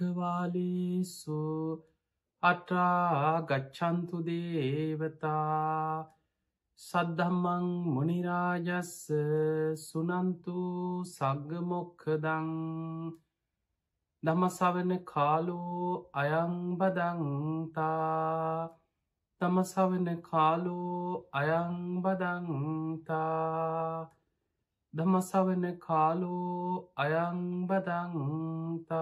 භගවාලේසු අටා ගච්ඡන්තු දේවතා සද්ධම්මං මොනිරාජස්ස සුනන්තු සග්ගමොක්කදං දමසවන කාලෝ අයංබදංතා තමසවන කාලෝ අයංබදංතා දමසවන කාලෝ අයංබදංතා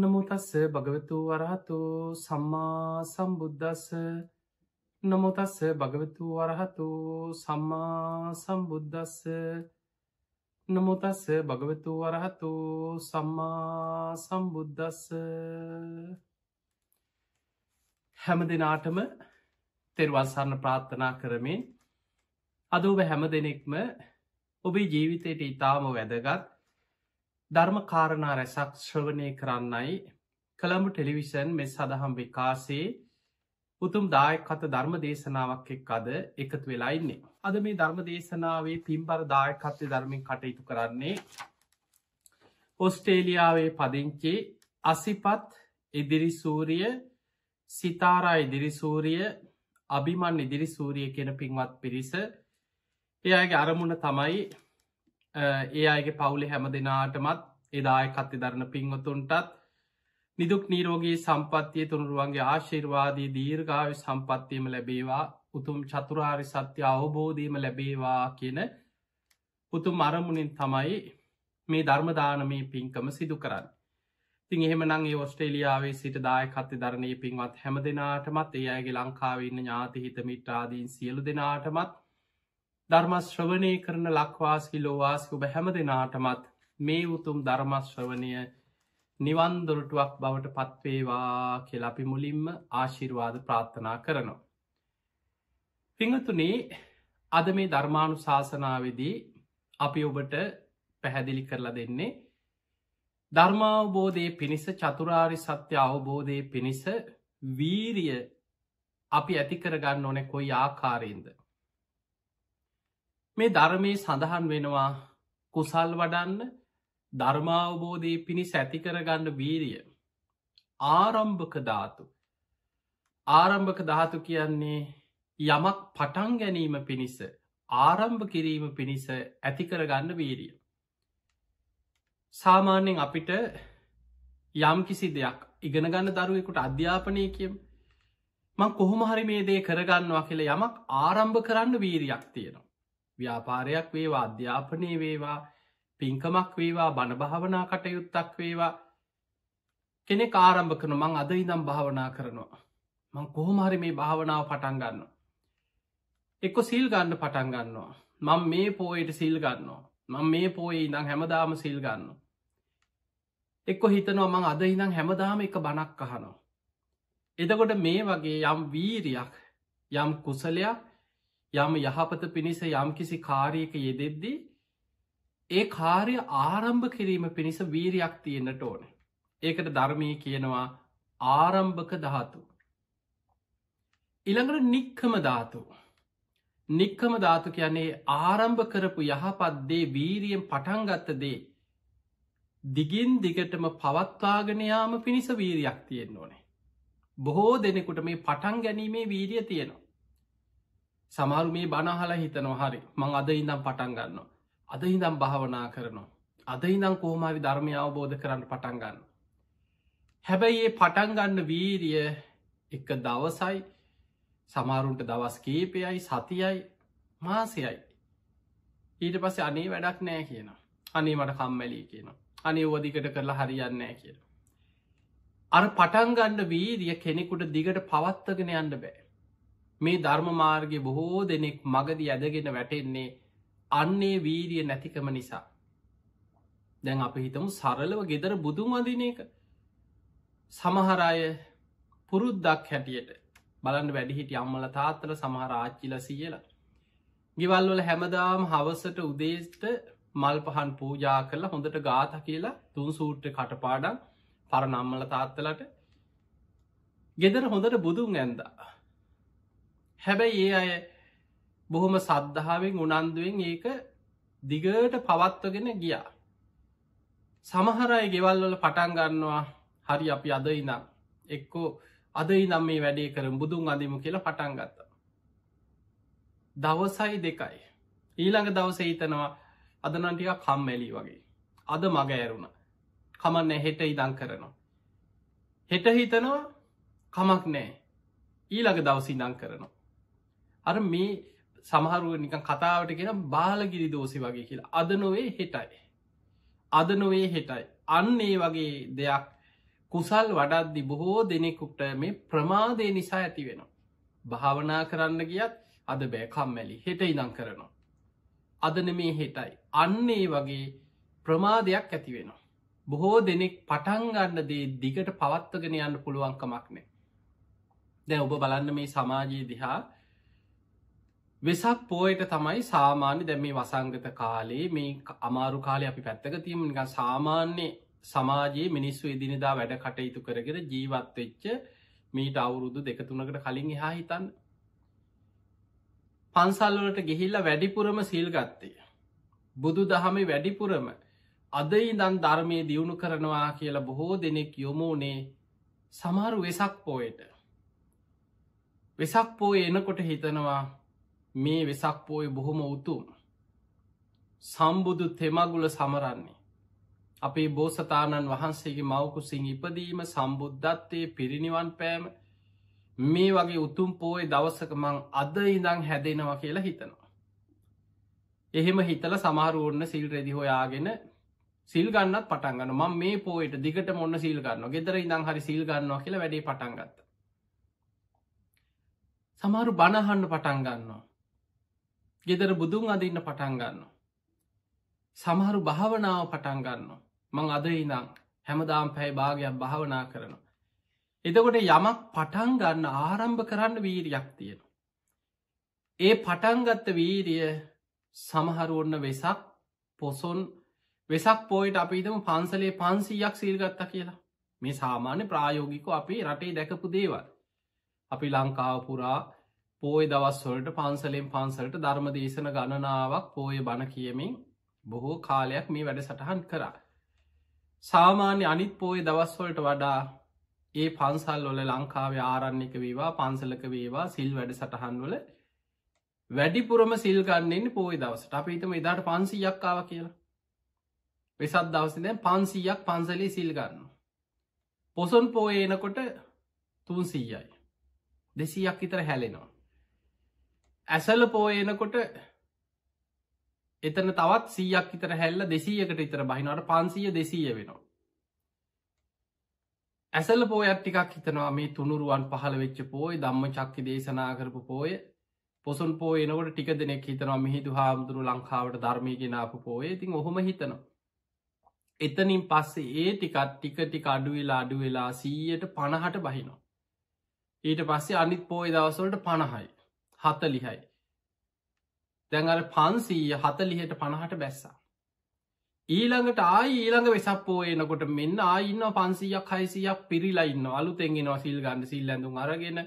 නමුතස්ස භගවතු වරහතු සම්මා සම්බුද්ධස්ස නමුතස්ස භගවතු වරහතු සම්මා සම්බුද්ධස්ස නමුතස්ස භගවතු වරහතු සම්මා සම්බුද්ධස්ස හැම දෙනාටම තෙරවල්සරණ ප්‍රාර්ථනා කරමින් අද ඔබ හැම දෙනෙක්ම ඔබේ ජීවිතයට ඉතාම වැදගත් ධර්ම කාරණා රැසක් ශ්‍රවනය කරන්නයි කළඹ ටෙලිවිෂන් මෙ සඳහම් විකාසේ උතුම් දායකත ධර්ම දේශනාවක් එක් අද එකතු වෙලායින්නේ. අද මේ ධර්ම දේශනාවේ පින්බර දායකත්ය ධර්මින් කටයුතු කරන්නේ ඔස්ටේලියාවේ පදිංචි අසිපත් ඉදිරිසූරිය සිතාරා ඉදිරිසූරිය අභිමන් ඉදිරිසූරිය කෙන පින්වත් පිරිස එයාගේ අරමුණ තමයි ඒ අයගේ පවුලි හැම දෙනාටමත් එදාය කත්ති දරණ පින්වතුන්ටත් නිදුක් නීරෝගේ සම්පත්තිය තුනුරුවන්ගේ ආශිර්වාදී දීර්ඝාව සම්පත්තියම ලැබේවා උතුම් චතුරාරි සත්‍ය අවබෝධීම ලැබේවා කියන උතුම් අරමුණින් තමයි මේ ධර්මදානමී පින්කම සිදු කරන්න. තින් එහෙමනං ඒ ඔස්ට්‍රේලියාවේ සිට දායකත්ති ධරණය පින්වත් හැම දෙනාටමත් ඒ අයගේ ලංකාවන්න ඥාතිහිත මිට්‍රාදීන් සියලු දෙනාටමත් ධර්මශ්‍රවනය කරන ලක්වාසි ලෝවාසි ඔබ හැම දෙනාටමත් මේ උතුම් ධර්මශ්‍රවනය නිවන්දොරටුවක් බවට පත්වේවා කෙලපි මුලින්ම ආශිර්වාද ප්‍රාත්ථනා කරනවා. පිංහතුනේ අද මේ ධර්මාණු ශාසනාවදී අපි ඔබට පැහැදිලි කරලා දෙන්නේ ධර්මාවබෝධය පිණිස චතුරාරි සත්‍ය අවබෝධය පිණිස වීරිය අපි ඇතිකරගන්න ඕනෙ කොයි ආකාරයෙන්ද. මේ ධර්මය සඳහන් වෙනවා කුසල් වඩන්න ධර්මාවබෝධය පිණි සැතිකරගන්න වීරිය. ආරම්භක ධාතු. ආරම්භක ධාතු කියන්නේ යමක් පටන් ගැනීම පිණිස ආරම්භ කිරීම පිණිස ඇතිකරගන්න වීරිය. සාමාන්‍යෙන් අපිට යම් කිසි දෙයක් ඉගෙන ගන්න දරුවෙකුට අධ්‍යාපනය කියම් මං කොහොම හරි මේ දේ කරගන්නවා කියල යමක් ආරම්භ කරන්න වීරයක් තියෙනවා. ව්‍යාපාරයක් වේවා අධ්‍යාපනය වේවා පින්කමක් වේවා බණභාවනා කටයුත්තක් වේවා කෙනෙ ආරම්භ කන මං අද ඉදම් භාවනා කරනවා මං කොහොමහරි මේ භාවනාව පටන් ගන්න එක්ක සිල් ගන්න පටන් ගන්නවා මං මේ පෝයට සිල් ගන්නවා මං මේ පෝයේ ඉඳං හැමදාම සිල් ගන්න එක්ක හිතනවා මං අද ඉඳං හැමදාම එක බණක් අහනවා එතකොට මේ වගේ යම් වීරයක් යම් කුසලයක් යම් යහපත පිණිස යම්කිසි කාරයක යෙදෙද්දී ඒ කාරය ආරම්භ කිරීම පිණිස වීරයක් තියෙන්න්නට ඕන. ඒකට ධර්මය කියනවා ආරම්භක ධාතු. ඉළඟට නික්කම ධාතු. නික්කම ධාතු කියන්නේ ආරම්භ කරපු යහපත්දේ වීරියෙන් පටන්ගත්ත දේ දිගින් දිගටම පවත්වාගෙනයාම පිණිස වීරයක් තියෙන් ඕනේ. බොහෝ දෙනෙකුට මේ පටන් ගැනීමේ වීරිය තියෙනවා. සමාරු මේ බනහල හිතනවා හරි මං අද ඉඳම් පටන් ගන්න. අද ඉඳම් භාවනා කරනවා. අද ඉඳම් කෝමාරි ධර්මය අවබෝධ කරන්න පටන් ගන්න. හැබැයි ඒ පටන් ගන්න වීරිය එක දවසයි සමාරුන්ට දවස් කීපයයි සතියයි මාසයයි. ඊට පස්සේ අනේ වැඩක් නෑ කියන. අනේ මට කම්මැලී කියන. අනේ ඕදිකට කරලා හරියන්නෑ කියන. අර පටන්ගන්න වීදිය කෙනෙකුට දිගට පවත්තගෙන යන්න බෑ. මේ ධර්මමාර්ගය බොහෝ දෙනෙක් මගදි ඇදගෙන වැටෙන්නේ අන්නේ වීරිය නැතිකම නිසා. දැන් අප හිතමු සරලව ගෙදර බුදුන් වදින එක සමහරය පුරුද්දක් හැටියට බලන්න වැඩිහිට අම්මල තාත්තල සමහර ආච්චිල සියලා. ගෙවල්වල හැමදාම හවසට උදේෂ්ට මල් පහන් පූජා කරලා හොඳට ගාත කියලා තුන් සූට්‍ර කටපාඩම් පරනම්මල තාත්තලට ගෙදර හොඳට බුදුන් ඇන්දා හැබැයි ඒ අය බොහොම සද්ධාවෙන් උනන්දුවෙන් ඒක දිගට පවත්වගෙන ගියා. සමහරයි ගෙවල්වල පටන් ගන්නවා හරි අපි අද ඉනම් එක්කෝ අද ඉනම් මේ වැඩේ කරම් බුදුන් අඳමු කියලා පටන් ගත්ත. දවසයි දෙකයි. ඊළඟ දවස හිතනවා අදනටික කම්මැලි වගේ. අද මග ඇරුණ. කමන්න හෙට ඉදං කරනවා. හෙට හිතනවා කමක් නෑ ඊළඟ දවසි ඉදං කරනවා. අර මේ සමහරුව නිකන් කතාවට කියෙන බාලගිරි දෝසි වගේ කියලා අද නොවේ හෙටයි අද නොවේ හෙටයි අන්නේ වගේ දෙයක් කුසල් වඩද්දි බොහෝ දෙනෙකුට මේ ප්‍රමාදය නිසා ඇති වෙනවා භාවනා කරන්න ගියත් අද බෑකම්මැලි හෙට ඉදං කරනවා අදන මේ හෙටයි අන්නේ වගේ ප්‍රමාදයක් ඇති වෙනවා බොහෝ දෙනෙක් පටන්ගන්න දේ දිගට පවත්වගෙන යන්න පුළුවන්කමක් නෑ දැ ඔබ බලන්න මේ සමාජයේ දිහා වෙසක් පෝයට තමයි සාමාන්‍ය දැම මේ වසංගත කාලේ මේ අමාරු කාලය අපි පැත්තක තියම නික සාමාන්‍ය සමාජයේ මිනිස්සු එදිනදා වැඩ කටයුතු කරගෙන ජීවත්වෙච්ච මීට අවුරුදු දෙකතුනකට කලින් එහා හිතන්න පන්සල්වලට ගිහිල්ල වැඩිපුරම සිල් ගත්තය බුදු දහමේ වැඩිපුරම අදයි දන් ධර්මය දියුණු කරනවා කියලා බොහෝ දෙනෙක් යොමෝනේ සමහරු වෙසක් පෝයට වෙසක් පෝය එනකොට හිතනවා මේ වෙසක් පෝය බොහොම උතුම් සම්බුදු තෙමගුල සමරන්නේ. අපේ බෝසතාණන් වහන්සේගේ මවකුසිං ඉපදීම සම්බුද්ධත්වය පිරිනිවන් පෑම මේ වගේ උතුම් පෝය දවසක මං අද ඉඳං හැදෙනවා කියලා හිතනවා. එහෙම හිතල සමහරුවන්න සිල් රෙදි හොයාගෙන සිල්ගන්නත් පටන්ගන්න ම මේ පෝයට දිගට මොන්න සිල්ගන්න ගෙදර ඉඳං හරි සිල්ගන්නවා කියලා වැඩේ පටන්ගත්ත. සමහරු බණහන්න පටන්ගන්නවා. ගෙදර බුදුන් අඳන්න පටන් ගන්න. සමහරු භාවනාව පටන් ගන්න. මං අද ඉනම් හැමදාම් පැයි භාගයක් භාවනා කරනවා. එදකොට යමක් පටන් ගන්න ආරම්භ කරන්න වීරයක් තියෙන. ඒ පටන්ගත්ත වීරිය සමහරු ඔන්න වෙසක් පොසොන් වෙසක් පෝයිට අපිතම පන්සලේ පන්සීයක් සීල්ගත්ත කියලා මේ සාමාන්‍ය ප්‍රායෝගිකෝ අපේ රටේ දැකපු දේවල් අපි ලංකාවපුරා පෝය දවස්වලට පන්සලෙන් පන්සලට ධර්ම දේශන ගණනාවක් පෝය බණ කියමින් බොහෝ කාලයක් මේ වැඩ සටහන් කරා. සාමාන්‍ය අනිත් පෝය දවස්වලට වඩා ඒ පන්සල්ලොල ලංකාවේ ආරණ්‍යක වේවා පන්සලක වේවා සිල් වැඩ සටහන්වල වැඩිපුරම සිල්ගන්නෙන් පෝය දවසට අප හිතම එදාට පන්සීයක්කාව කියලා. වෙසත් දවසද පන්සීයක් පන්සලේ සිල්ගන්න. පොසොන් පෝයනකොට තුන්සීයයි. දෙසීයක් ඉතර හැලෙනවා. ඇසල පෝයනකොට එතන තවත් සීයක් ඉතර හැල්ල දෙසීයකට ඉතර බහිනවට පන්සීය දෙසීය වෙනවා. ඇසල පෝයත් ටිකක් හිතනවා මේ තුනුරුවන් පහළ වෙච්ච පෝයි දම්ම චක්කි දේශනා කරපු පෝය පොසුන් පෝයනකට ටික දෙනෙක් හිතනවා මිහිදු හාමුදුරු ලංකාවට ධර්මයගෙනාපු පෝය ඉතින් ඔහොම හිතනවා. එතනින් පස්සේ ඒ ටිකත් ටික ටික අඩුවෙලා අඩුවෙලා සීයට පණහට බහිනවා. ඊට පස්සේ අනිත් පෝය දවසවලට පණහයි හතලිහයි. දැන් අර පන්සීය හතලිහට පණහට බැස්සා. ඊළඟට ආය ඊළඟ වෙසක්පෝ එනකොට මෙන්න ආයින්න පන්සීයක් හයිසියක් පිරිලයින්න අලුතෙන්ගෙනවා සිල් ගන්න සිල් ඇඳුම් අරගෙන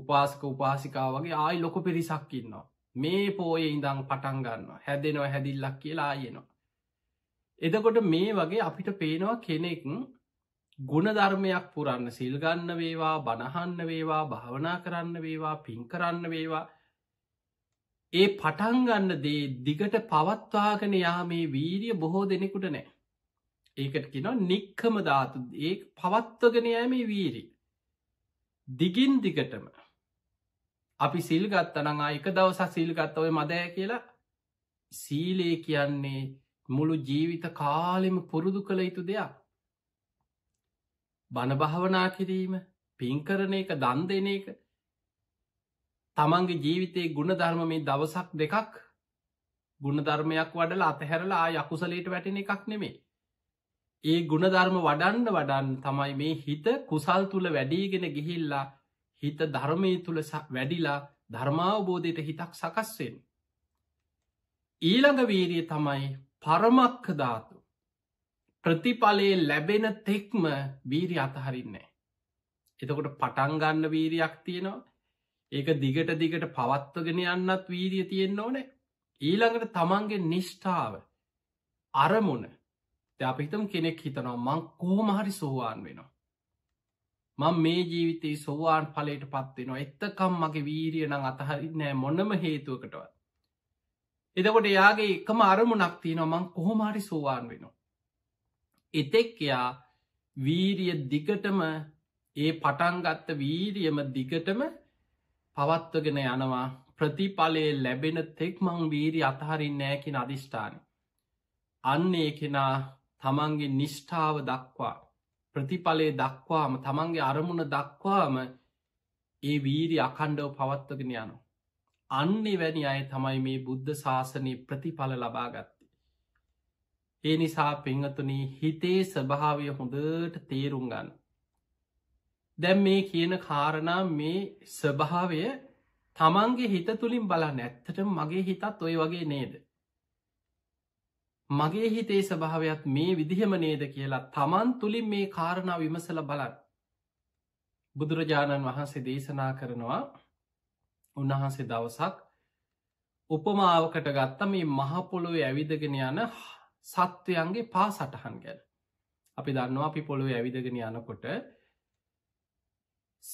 උපාසක උපාසිකා වගේ ආයි ලොක පිරිසක්කින්නවා. මේ පෝය ඉඳං පටන් ගන්නවා හැදෙනවා හැදිල්ලක් කියලා ආයනවා. එදකොට මේ වගේ අපිට පේනවා කෙනෙක් ගුණධර්මයක් පුරන්න සිල්ගන්න වේවා බණහන්න වේවා භාවනා කරන්න වේවා පින් කරන්න වේවා ඒ පටන්ගන්න දේ දිගට පවත්වාගෙන යා මේ වීරිය බොහෝ දෙනෙකුට නෑ. ඒකට කිනො නික්කම ධාතු ඒ පවත්වගෙන යෑ මේ වීරී. දිගින් දිගටම අපි සිල්ගත් අනං එක දවස සිල්ගත්තවය මදෑ කියලා සීලේ කියන්නේ මුළු ජීවිත කාලෙම පුරුදු කළ යුතු දෙයක් බණභාවනා කිරීම පින්කරන එක දන් දෙන එක තමන්ගේ ජීවිතයේ ගුණධර්ම මේ දවසක් දෙකක් ගුණධර්මයක් වඩල අතහැරලා යකුසලට වැටෙන එකක් නෙමේ ඒ ගුණධර්ම වඩන්න වඩන්න තමයි මේ හිත කුසල් තුළ වැඩීගෙන ගිහිල්ලා හිත ධර්මය තුළ වැඩිලා ධර්මාවබෝධයට හිතක් සකස්වෙන් ඊළඟ වීරිය තමයි පරමක්කදාත් ප්‍රතිඵලයේ ලැබෙන තෙක්ම වීරි අතහරින්නේ. එතකොට පටන්ගන්න වීරයක් තියෙනවා ඒක දිගට දිගට පවත්වගෙන යන්නත් වීරිය තියෙන්න්න ඕනේ ඊළඟට තමන්ගේ නිෂ්ඨාව අරමුණ අපිහිතම් කෙනෙක් හිතනවා මං කෝමහරි සෝවාන් වෙනවා. මං මේ ජීවිතයේ සෝවාන් පලට පත්වෙනවා එත්තකම් මගේ වීරිය නං අතහරිනෑ මොනම හේතුවකටවත්. එදකොට එයාගේ එකම අරමුණක් තියෙනවා මං කොහොමහරි සෝවාන් වෙනවා. එතෙක්කයා වීරිය දිගටම ඒ පටන්ගත්ත වීරියම දිගටම පවත්වගෙන යනවා ප්‍රතිඵලයේ ලැබෙන තෙක් මං වීරී අතහරින් නෑකින් අධිෂ්ඨාන. අන්න ඒ කෙනා තමන්ගේ නිෂ්ඨාව දක්වා ප්‍රතිඵලයේ දක්වාම තමන්ගේ අරමුණ දක්වාම ඒ වීරි අකණ්ඩව පවත්වගෙන යනු. අන්නේ වැනි අය තමයි මේ බුද්ධ ශාසනය ප්‍රතිඵල ලබාගත්. ඒ නිසා පංහතුන හිතේ ස්භාවය හොඳට තේරුම් ගන්න. දැම් මේ කියන කාරණා මේ ස්වභාවය තමන්ගේ හිත තුළින් බලා නැත්තට මගේ හිතත් ඔය වගේ නේද. මගේ හිතේ ස්භාවයක් මේ විදිහම නේද කියලා තමන් තුළින් මේ කාරණා විමසල බලන්. බුදුරජාණන් වහන්සේ දේශනා කරනවා උන්වහන්සේ දවසක් උපමාවකට ගත්ත මේ මහපොළොව ඇවිදගෙන යන සත්වයන්ගේ පා සටහන් ගැන අපි දන්නවා අපි පොළොව ඇවිදගෙන යනකොට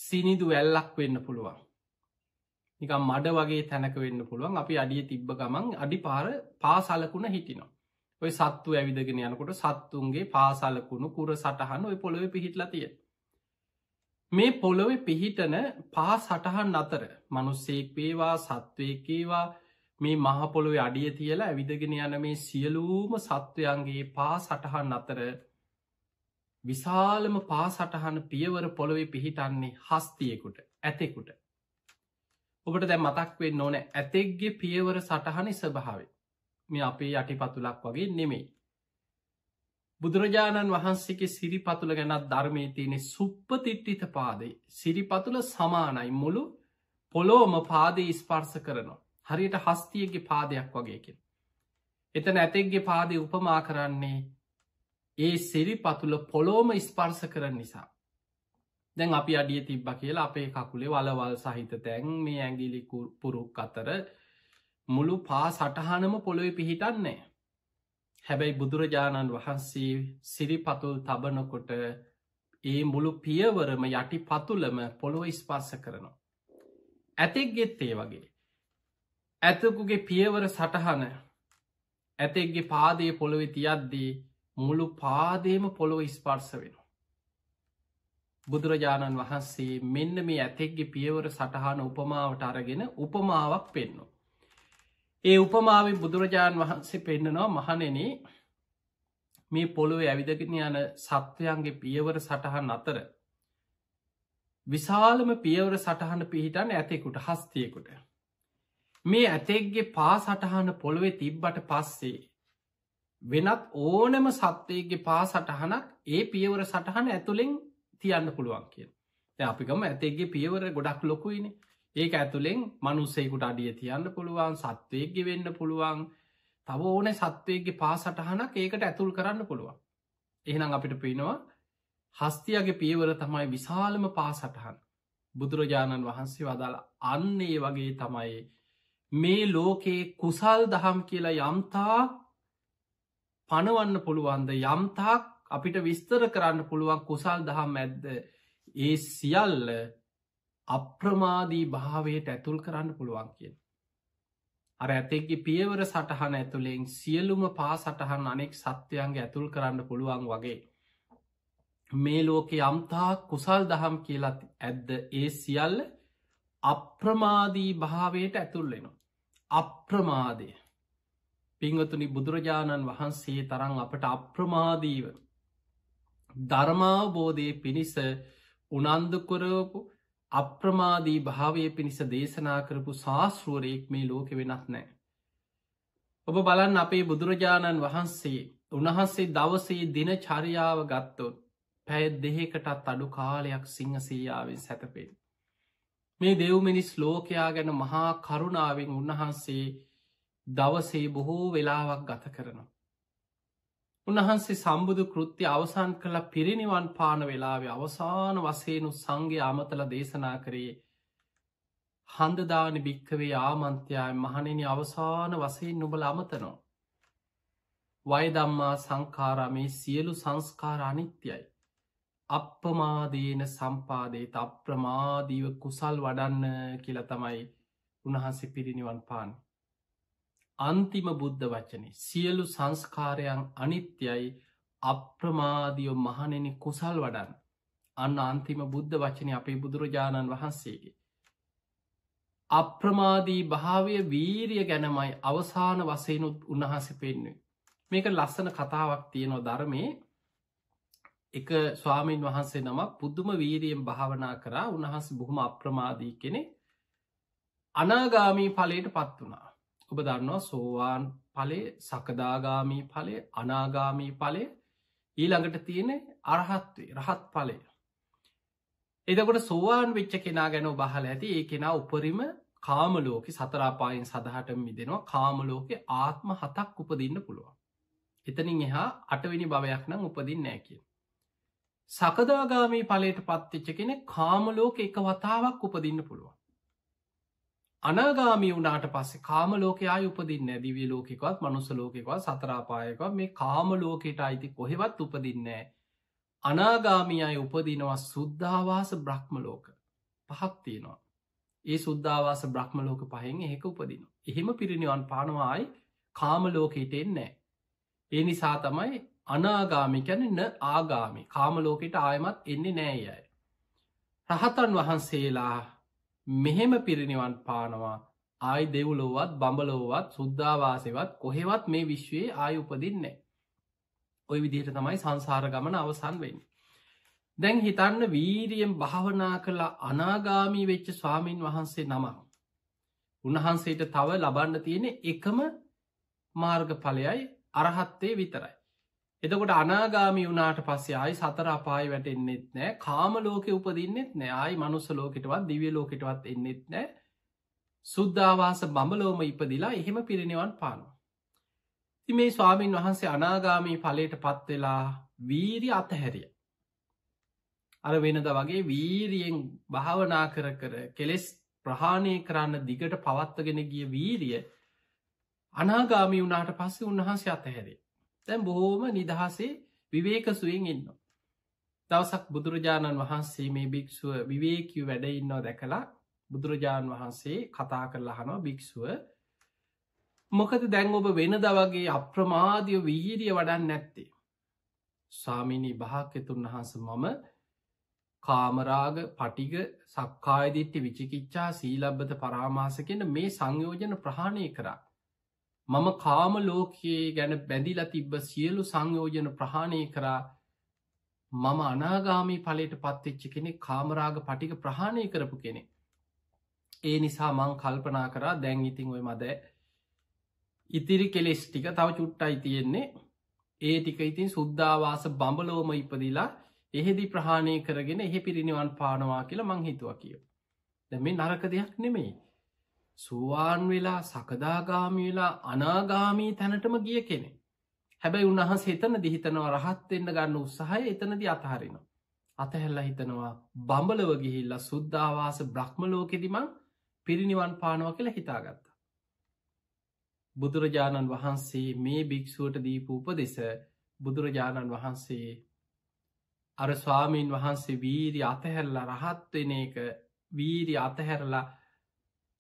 සිනිදු වැල්ලක් වෙන්න පුළුවන් නිකම් මඩ වගේ තැනක වෙන්න පුළුවන් අපි අඩිය තිබ්බ ගමන් අඩි පාර පාසලකුණ හිටිනවා ඔය සත්තු ඇවිදගෙන යනකොට සත්තුන්ගේ පාසලකුණු කුර සටහන් ඔය පොළොව පිහිටලා තිය මේ පොළොව පිහිටන පා සටහන් අතර මනුස්සේක් වේවා සත්වයකේවා මේ මහපොළොවේ අඩිය තියලා ඇවිදගෙන යන මේ සියලූම සත්වයන්ගේ පා සටහන් අතර විශාලම පා සටහන පියවර පොළොවේ පිහිටන්නේ හස්තියෙකුට ඇතෙකුට. ඔබට දැ මතක් වෙන්න ඕන ඇතෙක්ගේ පියවර සටහනි ස්භාවේ මේ අපේ යටිපතුලක් වගේ නෙමෙයි. බුදුරජාණන් වහන්සේගේ සිරිපතුල ගැනත් ධර්මය තියෙනෙ සුප්පතිට්ටිත පාදේ සිරිපතුල සමානයි මුළු පොලෝම පාදේ ස්පර්ස කරනවා. හරියට හස්තියගේ පාදයක් වගේකින්. එත නැතෙක්ගේ පාදය උපමා කරන්නේ ඒ සිරි පතුල පොලෝම ස්පර්ස කරන නිසා. දැන් අපි අඩිය තිබ්බ කියලා අපේ කකුලේ වලවල් සහිත තැන් මේ ඇගිලි පුරුක් අතර මුළු පා සටහනම පොළොවේ පිහිටන්නේ. හැබැයි බුදුරජාණන් වහන්සේ සිරිපතුල් තබනකොට ඒ මුළු පියවරම යටි පතුලම පොළොව ස්පර්ස කරනවා. ඇතෙක්ගෙත් ඒ වගේ ඇතකුගේ පියවර සටහන ඇතෙක්ගේ පාදය පොළොවෙ තියද්දී මුළු පාදේම පොළොව ස්පර්ස වෙන. බුදුරජාණන් වහන්සේ මෙන්න මේ ඇතෙක්ගේ පියවර සටහන උපමාවට අරගෙන උපමාවක් පෙන්නු. ඒ උපමාව බුදුරජාණන් වහන්සේ පෙන්නනවා මහනෙන මේ පොළොව ඇවිදගෙන යන සත්වයන්ගේ පියවර සටහන් අතර විශාලම පියවර සටහන පිහිටන් ඇතෙකුට හස්තියකුට මේ ඇතෙක්ගේ පා සටහන පොළොවෙ තිබ්බට පස්සේ වෙනත් ඕනම සත්වයගේ පා සටහනක් ඒ පියවර සටහන ඇතුළෙන් තියන්න පුළුවන් කිය අපිකම ඇතෙක්ගේ පියවර ගොඩක් ලොකුයින ඒක ඇතුළෙන් මනුස්සෙකුට අඩිය තියන්න පුළුවන් සත්වයක්ග වෙන්න පුළුවන් තව ඕන සත්වයගේ පා සටහනක් ඒකට ඇතුල් කරන්න පුළුවන් එහනම් අපිට පේනවා හස්තියගේ පියවර තමයි විශාලම පා සටහන් බුදුරජාණන් වහන්සේ වදාළ අන්නේ වගේ තමයි මේ ලෝකයේ කුසල් දහම් කියලා යම්තා පණවන්න පුළුවන්ද යම්තාක් අපිට විස්තර කරන්න පුළුවන් කුසල් දහම් ඇද්ද ඒ සියල්ල අප්‍රමාදී භාවයට ඇතුල් කරන්න පුළුවන් කියෙන්. අර ඇතෙක්ගේ පියවර සටහන ඇතුළෙන් සියලුම පා සටහන් අනෙක් සත්‍යයන්ගේ ඇතුල් කරන්න පුළුවන් වගේ. මේ ලෝක යම්තා කුසල් දහම් කියලත් ඇද්ද ඒ සියල්ල අප්‍රමාදී භාවයට ඇතුල්ලෙනවා. අප්‍රමාදය පිංවතුනි බුදුරජාණන් වහන්සේ තරන් අපට අප්‍රමාදීව ධර්මාවබෝධය පිණිස උනන්දුකරවපු අප්‍රමාදී භාවය පිණිස දේශනා කරපු ශාස්ෘුවරයෙක් මේ ලෝකෙ වෙනත් නෑ. ඔබ බලන් අපේ බුදුරජාණන් වහන්සේ උණහන්සේ දවසේ දින චරියාව ගත්තොත් පැය දෙහෙකටත් අඩු කාලයක් සිංහසීයාවෙන් සැතපේ. මේ දෙව්මිනිස් ලෝකයා ගැන මහා කරුණාවෙන් උන්වහන්සේ දවසේ බොහෝ වෙලාවක් ගත කරනවා. උන්වහන්සේ සම්බුදු කෘත්ති අවසන් කළ පිරිනිවන් පාන වෙලාවේ අවසාන වසයනු සංගේ අමතල දේශනා කරේ හඳදාන භික්කවේ ආමන්ත්‍යය මහනෙන අවසාන වසයෙන් නුබල අමතනවා. වයදම්මා සංකාරා මේ සියලු සංස්කාර අනිත්‍යයි. අප්‍රමාදේන සම්පාදේ අප්‍රමාදීව කුසල් වඩන්න කියලා තමයි උණහන්සේ පිරිනිවන් පාන්. අන්තිම බුද්ධ වචනේ සියලු සංස්කාරයන් අනිත්‍යයි අප්‍රමාදියෝ මහනෙන කුසල් වඩන් අන්න අන්තිම බුද්ධ වචනය අපේ බුදුරජාණන් වහන්සේගේ. අප්‍රමාදී භාවය වීරිය ගැනමයි අවසාන වසයනුත් උන්වහස පෙන්නුවේ. මේක ලස්සන කතාවක් තියෙනවා ධර්මයේ එක ස්වාමීන් වහන්සේ නමක් පුද්දුම වීරියෙන් භාවනා කරා උන්හන්සේ බොහොම අප්‍රමාදී කෙනෙ අනාගාමී පලයට පත් වනා ඔබ දන්නවා සෝවාන් පලේ සකදාගාමී පලේ අනාගාමී පලේ ඊළඟට තියෙන අරහත්වේ රහත් පලය එදකොට සෝවාන් වෙච්ච කෙනා ගැන බහල ඇති ඒ කෙනා උපරිම කාමලෝක සතරාපායෙන් සඳහට මිදෙනවා කාමලෝකෙ ආත්ම හතක් උපදින්න පුළුවන් එතනින් එහා අටවිනි භවයක් නම් උපදින්න නෑකින් සකදාගාමී පලට පත්තිච්ච කෙනෙ කාමලෝක එක වතාවක් උපදින්න පුළුවන්. අනගාමී වුණට පස්සේ කාමලෝකයා උපදින්න දිවී ලෝකෙකවත් මනුස ලෝකෙකවත් සතරාපායක මේ කාමලෝකෙට අයිති කොහෙවත් උපදින්නේ. අනාගාමියයි උපදිනවා සුද්ධවාස බ්‍රහ්මලෝක පහක් තියෙනවා. ඒ සුද්ධවාස බ්‍රහ්මලෝක පහෙන් එහෙක උපදිනවා. එහෙම පිරිනිවන් පානවායි කාමලෝකෙට එන්නේ. ඒ නිසා තමයි අනාගාමි කැනන ආගාමි කාමලෝකෙට ආයමත් එන්නේ නෑයයි. රහතන් වහන්සේලා මෙහෙම පිරිනිවන් පානවා ආයි දෙව්ලොවත් බඹලොවත් සුද්ධවාසවත් කොහෙවත් මේ විශ්වයේ ආය උපදින්නේ. ඔය විදිහට තමයි සංසාර ගමන අවසන් වෙන්න. දැන් හිතන්න වීරියෙන් භාවනා කළ අනාගාමී වෙච්ච ස්වාමීන් වහන්සේ නමක්. උන්වහන්සේට තව ලබන්න තියෙන එකම මාර්ගඵලයයි අරහත්තේ විතරයි. එතකොට අනාගාමි වුණට පස්සේ ආයි සතර අපායි වැටෙන්න්නෙත් නෑ කාම ලෝකෙ උපදින්නෙත් නෑ ආයි මනුස්ස ලෝකෙටවත් දිවිය ලෝකෙටවත් එන්නෙත් නෑ සුද්ධවාස බඹලෝම ඉපදිලා එහෙම පිරිනිවන් පානවා. ති මේ ස්වාමීන් වහන්සේ අනාගාමී පලට පත්වෙලා වීරි අතහැරිය. අර වෙනද වගේ වීරියෙන් භාවනා කර කර කෙලෙස් ප්‍රහාණය කරන්න දිගට පවත්වගෙන ගිය වීරිය අනාගාමී වනාට පස්සේ උන්වහන්සේ අතහැරේ. දැන් බොහෝම නිදහසේ විවේකසුවෙන් ඉන්න. දවසක් බුදුරජාණන් වහන්සේ මේ භික්‍ෂුව විවේකව වැඩඉන්නවා දැකලා බුදුරජාණන් වහන්සේ කතා කරලා හනවා භික්‍ෂුව මොකද දැන් ඔබ වෙන දවගේ අප්‍රමාධිය වීරිය වඩන් නැත්තේ. ස්වාමිණී භාක්‍යතුන් වහන්ස මම කාමරාග පටිග සක්කායදිට්ටි විචිකිච්චා සීලබ්බත පරාමාස කියෙන මේ සංයෝජන ප්‍රහණය කරා මම කාම ලෝකයේ ගැන බැඳිලා තිබ්බ සියලු සංයෝජන ප්‍රහාණය කරා මම අනාගාමී පලට පත්තිච්ච කෙනෙ කාමරාග පටික ප්‍රහාණය කරපු කෙනෙ. ඒ නිසා මං කල්පනා කරා දැන් ඉතිං ඔය මද ඉතිරි කෙලෙස් ටික තව චුට්ටයි තියෙන්නේ ඒ ටික ඉතින් සුද්ධවාස බඹලෝම ඉපදිලා එහෙදි ප්‍රහාණය කරගෙන එහි පිරිනිවන් පානවා කියලා මං හිතුව කියෝ. දැ මේ නරක දෙයක් නෙමෙයි. සුවාන් වෙලා සකදාගාමී වෙලා අනාගාමී තැනටම ගිය කෙනෙ. හැබැයි උන්හස එතන දිහිතනවා රහත්වෙන්න ගන්න උත්සාහය එතනද අතහරිනවා. අතහැල්ල හිතනවා බඹලව ගිහිල්ලා සුද්ධවාස බ්‍රහ්මලෝකෙදිමං පිරිනිවන් පානව කියලා හිතාගත්තා. බුදුරජාණන් වහන්සේ මේ භික්‍ෂුවට දීපු උපදෙස බුදුරජාණන් වහන්සේ අර ස්වාමීන් වහන්සේ වීරි අතහැරලා රහත්වෙන එක වීරි අතහැරලා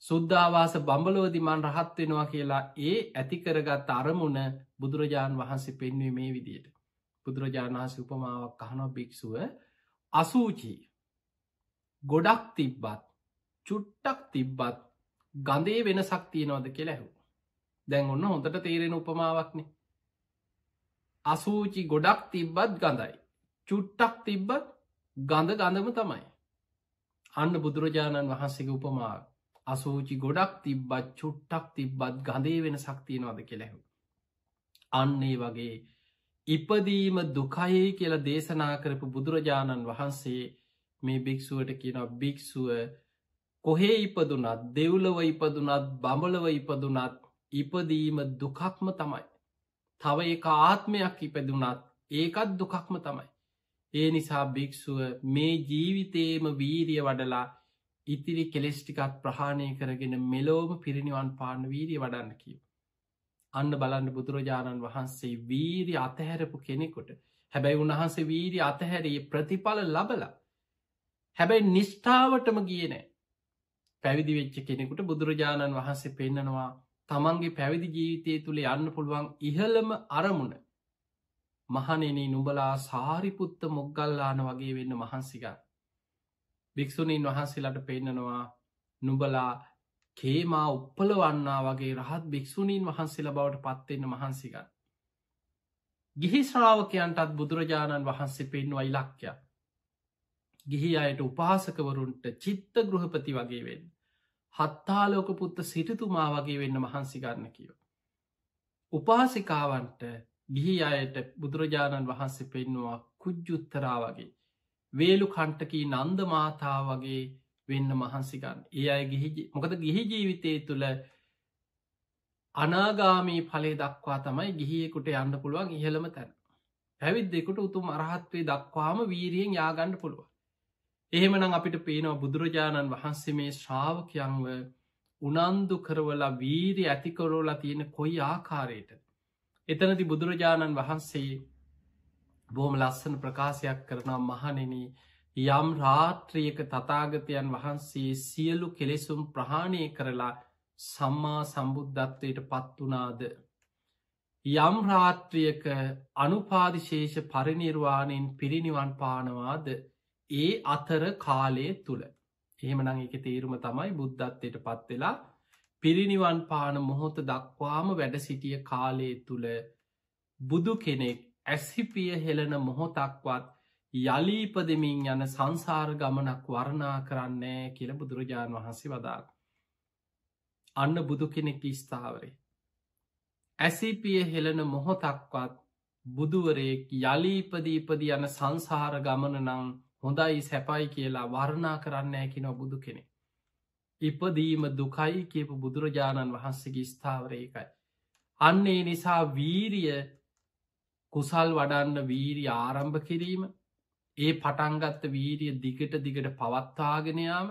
සුද්ධවාස බඹලෝදි මන් රහත් වෙනවා කියලා ඒ ඇතිකරගත් අරමුණ බුදුරජාණන් වහන්සේ පෙන්වේ මේ විදියට. බුදුරජාණන් වහන්සේ උපමාවක් අහනො භික්‍ෂුව අසූචී ගොඩක් තිබ්බත් චුට්ටක් තිබ්බත් ගඳේ වෙනසක් තියෙනවද කෙලැහු. දැන් ඔන්න හොඳට තේරෙන උපමාවක්න. අසූචි ගොඩක් තිබ්බත් ගඳයි. චුට්ටක් තිබ්බත් ගඳ ගඳම තමයි. අන්න බුදුරජාණන් වහන්සේගේ උපමාවක්. අසූචි ගොඩක් තිබ්බත් චුට්ටක් තිබ්බත් ගඳේ වෙන සක්තියනවාද කෙළැහු. අන්නේ වගේ ඉපදීම දුකයේ කියලා දේශනා කරපු බුදුරජාණන් වහන්සේ මේ භික්‍ෂුවට කියන භික්‍ෂුව කොහේ ඉපදුනත් දෙව්ලව ඉපදුනත් බඹලව ඉපදුනත් ඉපදීම දුකක්ම තමයි. තව ඒ ආත්මයක් ඉපදුනත් ඒකත් දුකක්ම තමයි. ඒ නිසා භික්‍ෂුව මේ ජීවිතේම වීරිය වඩලා ඉතිරි කෙලෙස්ටිකත් ප්‍රහාණය කරගෙන මෙලෝම පිරිනිවන් පාන වීරී වඩන්න කියව. අන්න බලන්න බුදුරජාණන් වහන්සේ වීරි අතහැරපු කෙනෙකොට හැබැයි උන්වහන්සේ වීරි අතහැරයේ ප්‍රතිඵල ලබල හැබැයි නිෂ්ඨාවටම ගියනෑ පැවිදි වෙච්ච කෙනෙකුට බුදුරජාණන් වහන්සේ පෙන්නනවා තමන්ගේ පැවිදි ජීවිතය තුළේ යන්න පුළුවන් ඉහළම අරමුණ මහනෙන නුබලා සාරිපුත්ත මොග්ගල්ලාන වගේ වෙන්න මහන්සිගත් භික්‍ෂුණීන් වහන්සේලාට පෙන්නනවා නුබලා කේමා උප්පලවන්නා වගේ රහත් භික්‍ෂුණීන් වහන්සේලා බවට පත්වෙන්න මහන්සිකන්. ගිහි ශ්‍රාවකයන්ටත් බුදුරජාණන් වහන්සේ පෙන්වා ඉලක්්‍යයක්. ගිහි අයට උපාසකවරුන්ට චිත්ත ගෘහපති වගේ වෙන්. හත්තාලෝක පුත්ත සිටතුමා වගේ වෙන්න මහන්සිගන්න කියෝ. උපාසිකාවන්ට ගිහි අයට බුදුරජාණන් වහන්සේ පෙන්නවා කුජ්ජුත්තරා වගේ වේලු කණ්ටකී නන්ද මාතා වගේ වෙන්න මහන්සිකන් ඒ අය මොකද ගිහි ජීවිතය තුළ අනාගාමී පලේ දක්වා තමයි ගිහියෙකුට යන්න පුළුවන් ඉහළම තැන පැවිද්දෙකුට උතුම් අරහත්වේ දක්වාම වීරියෙන් යාගණ්ඩ පුළුවන් එහෙමනම් අපිට පේනවා බුදුරජාණන් වහන්සේ මේ ශ්‍රාවකයන්ව උනන්දු කරවලා වීරි ඇතිකරෝලා තියෙන කොයි ආකාරයට එතනති බුදුරජාණන් වහන්සේ බොහොම ලස්සන ප්‍රකාශයක් කරනම් මහනෙන යම් රාත්‍රියක තතාගතයන් වහන්සේ සියලු කෙලෙසුම් ප්‍රහාණය කරලා සම්මා සම්බුද්ධත්වයට පත්වනාද. යම් රාත්‍රියක අනුපාදිශේෂ පරිනිර්වාණයෙන් පිරිනිවන් පානවාද ඒ අතර කාලය තුළ. එහෙමනං එක තේරුම තමයි බුද්ධත්වයට පත්වෙලා පිරිනිවන් පාන මොහොත දක්වාම වැඩ සිටිය කාලය තුළ බුදු කෙනෙක් ඇසිපිය හෙළන මොහොතක්වත් යලීපදමින් යන සංසාර ගමනක් වරණා කරන්නේ කියල බුදුරජාණන් වහන්සේ වදාළ. අන්න බුදු කෙනෙක් ස්ථාවරේ. ඇසිපිය හෙළන මොහොතක්වත් බුදුවරයෙක් යලීපදීපද යන සංසාර ගමන නං හොඳයි සැපයි කියලා වරණා කරන්නේ කිනො බුදු කෙනෙ. ඉපදීම දුකයි කියපු බුදුරජාණන් වහන්සේගේ ස්ථාවරයකයි. අන්නේ නිසා වීරිය කුසල් වඩන්න වීරි ආරම්භ කිරීම ඒ පටන්ගත්ත වීරිය දිගට දිගට පවත්තාගෙනයාම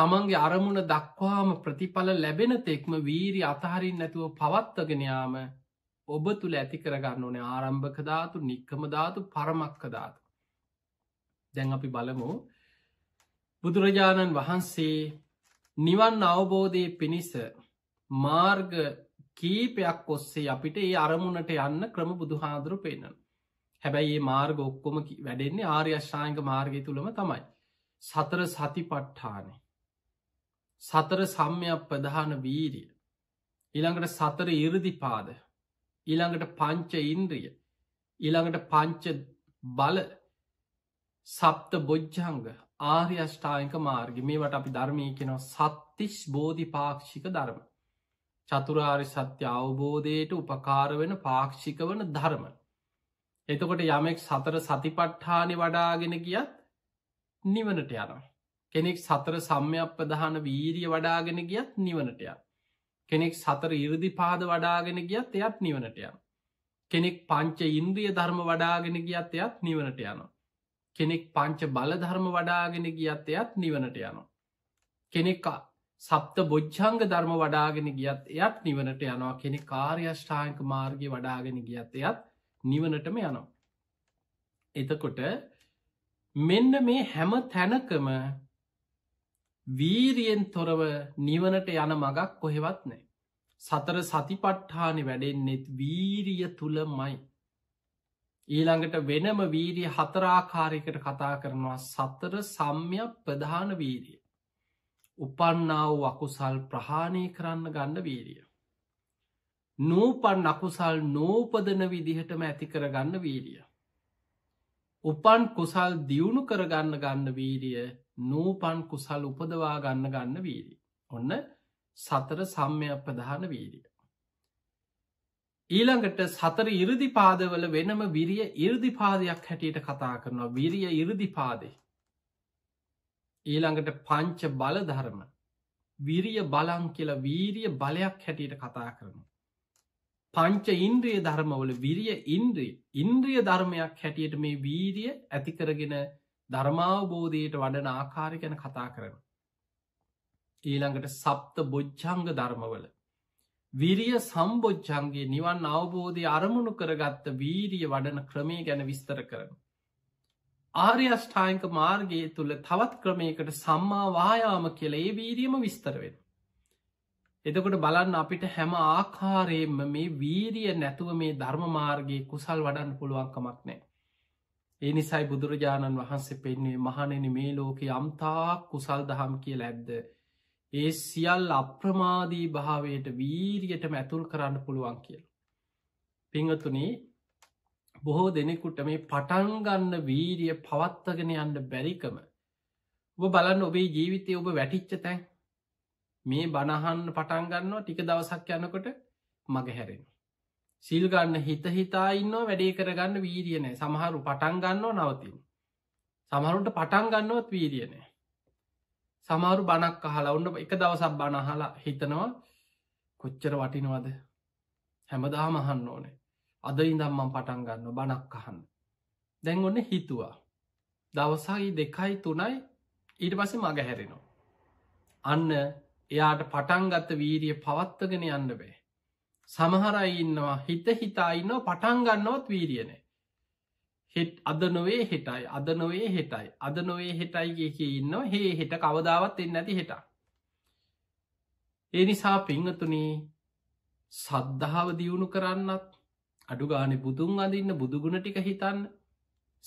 තමන්ගේ අරමුණ දක්වාම ප්‍රතිඵල ලැබෙන තෙක්ම වීරි අතහරින් නැතුව පවත්තගෙනයාම ඔබ තුළ ඇති කරගන්න ඕනේ ආරම්භක ධාතු නික්කම ධාතු පරමක්ක ධාතු. දැන් අපි බලමු බුදුරජාණන් වහන්සේ නිවන් අවබෝධය පිණිස මාර්ග කීපයක් ඔස්සේ අපිට ඒ අරමුණට යන්න ක්‍රම බුදුහාදුරු පෙන්න්න. හැබැයි ඒ මාර්ග ඔක්කොම වැඩෙන්නේ ආර්යශ්ායක මාර්ගය තුළම තමයි. සතර සති පට්ඨානේ. සතර සම්මයක් ප්‍රධාන වීරිය. ඉළඟට සතර ඉරදිපාද. ඉළඟට පංච ඉන්ද්‍රිය. ඉළඟට පංච බල සප්ත බොජ්ජංග ආර්යෂ්ඨායික මාර්ග මේවට අපි ධර්මය කෙනවා සත්තිෂ් බෝධිපාක්ෂික ධර්ම. චතුරාරි සත්‍ය අවබෝධයට උපකාර වෙන පාක්ෂික වන ධර්ම. එතකොට යමෙක් සතර සතිපට්ඨානි වඩාගෙන ගියත් නිවනට යනවා. කෙනෙක් සතර සම්‍යප ප්‍රධාන වීරිය වඩාගෙන ගියත් නිවනටය. කෙනෙක් සතර ඉරදි පාද වඩාගෙන ගියත් එයත් නිවනට යන. කෙනෙක් පංච ඉන්ද්‍රිය ධර්ම වඩාගෙන ගියත් එයත් නිවනට යනවා. කෙනෙක් පංච බලධර්ම වඩාගෙන ගියත් එයත් නිවනට යනවා. කෙනෙක් සප්ත බොච්චංග ධර්ම වඩාගෙන ගියත් එයත් නිවනට යනවා කෙනෙ කාර්යෂ්ඨාංක මාර්ගය වඩාගෙන ගියත් එයත් නිවනටම යනවා. එතකොට මෙන්න මේ හැම තැනකම වීරියෙන් තොරව නිවනට යන මගක් කොහෙවත් නෑ. සතර සතිපට්ඨානෙ වැඩෙන්නෙත් වීරිය තුළ මයි. ඊළඟට වෙනම වීරිය හතරාකාරයකට කතා කරනවා සතර සම්යක් ප්‍රධාන වීරිය. උපන්නාව අකුසල් ප්‍රහාණය කරන්න ගන්න වීරිය. නූපන් අකුසල් නෝපදන විදිහටම ඇති කරගන්න වීරිය. උපන් කුසල් දියුණු කරගන්න ගන්න වීරිය නූපන් කුසල් උපදවා ගන්න ගන්න වීරී. ඔන්න සතර සම්මය ප්‍රධාන වීරිය. ඊළඟට සතර ඉරදිපාදවල වෙනම විරිය ඉරදිපාදයක් හැටියට කතා කරනවා විරිය ඉරදිපාදේ ඊළඟට පංච බලධර්ම විරිය බලං කියලා වීරිය බලයක් හැටියට කතා කරනු. පංච ඉන්ද්‍රිය ධර්මවල විරිය ඉන්ද්‍රී ඉන්ද්‍රිය ධර්මයක් හැටියට මේ වීරිය ඇතිකරගෙන ධර්මාවබෝධයට වඩන ආකාරය ගැන කතා කරන. ඊළඟට සප්ත බොච්චංග ධර්මවල. විරිය සම්බොච්චන්ගේ නිවන් අවබෝධය අරමුණු කරගත්ත වීරිය වඩන ක්‍රමේ ගැන විස්තර කරන. ආර්යෂ්ඨායික මාර්ගයේ තුළ තවත් ක්‍රමයකට සම්මා වායාම කෙලේ වීරීම විස්තරවෙන්. එදකොට බලන්න අපිට හැම ආකාරයෙන්ම මේ වීරිය නැතුව මේ ධර්මමාර්ගයේ කුසල් වඩන්න පුළුවන්කමක් නෑ. ඒ නිසයි බුදුරජාණන් වහන්සේ පෙන්වේ මහනෙන මේ ලෝක යම්තා කුසල් දහම් කිය ලැබ්ද. ඒ සියල් අප්‍රමාදී භාවයට වීරියටම ඇතුල් කරන්න පුළුවන් කියල. පිංහතුනේ බොහෝ දෙනෙකුට මේ පටන්ගන්න වීරිය පවත්තගෙන යන්න බැරිකම. ඔබ බලන්න ඔබේ ජීවිතය ඔබ වැටිච්ච තැන් මේ බණහන්න පටන්ගන්නවා ටික දවසක් යනකොට මගහැරෙන. සිල්ගන්න හිත හිතා ඉන්න වැඩේ කරගන්න වීරියනෑ සමහරු පටන්ගන්නෝ නවතින්. සමහරුන්ට පටන්ගන්නවත් වීරියනෑ. සමහරු බණක් අහලා ඔන්න එක දවසක් බණහලා හිතනවා කොච්චර වටිනවද හැමදාම අහන්න ඕනේ අද ඉඳම්මම් පටන් ගන්න බණක් අහන්න දැන් ඔන්න හිතුවා දවසයි දෙකයි තුනයි ඊට පස මග හැරෙනවා අන්න එයාට පටන්ගත්ත වීරිය පවත්තගෙන යන්න බෑ සමහරයි ඉන්නවා හිත හිතා ඉන්නවා පටන් ගන්නවත් වීරියනෑ හෙට් අද නොවේ හෙටයි අද නොවේ හෙටයි අද නොවේ හෙටයිගේ කිය ඉන්න හේ හෙට කවදාවත් එන්න ඇති හෙට ඒ නිසා පිංහතුනේ සද්ධාව දියුණු කරන්නත් අඩු ගානෙ බුදුන් අඳන්න බුදුගුණ ටික හිතන්න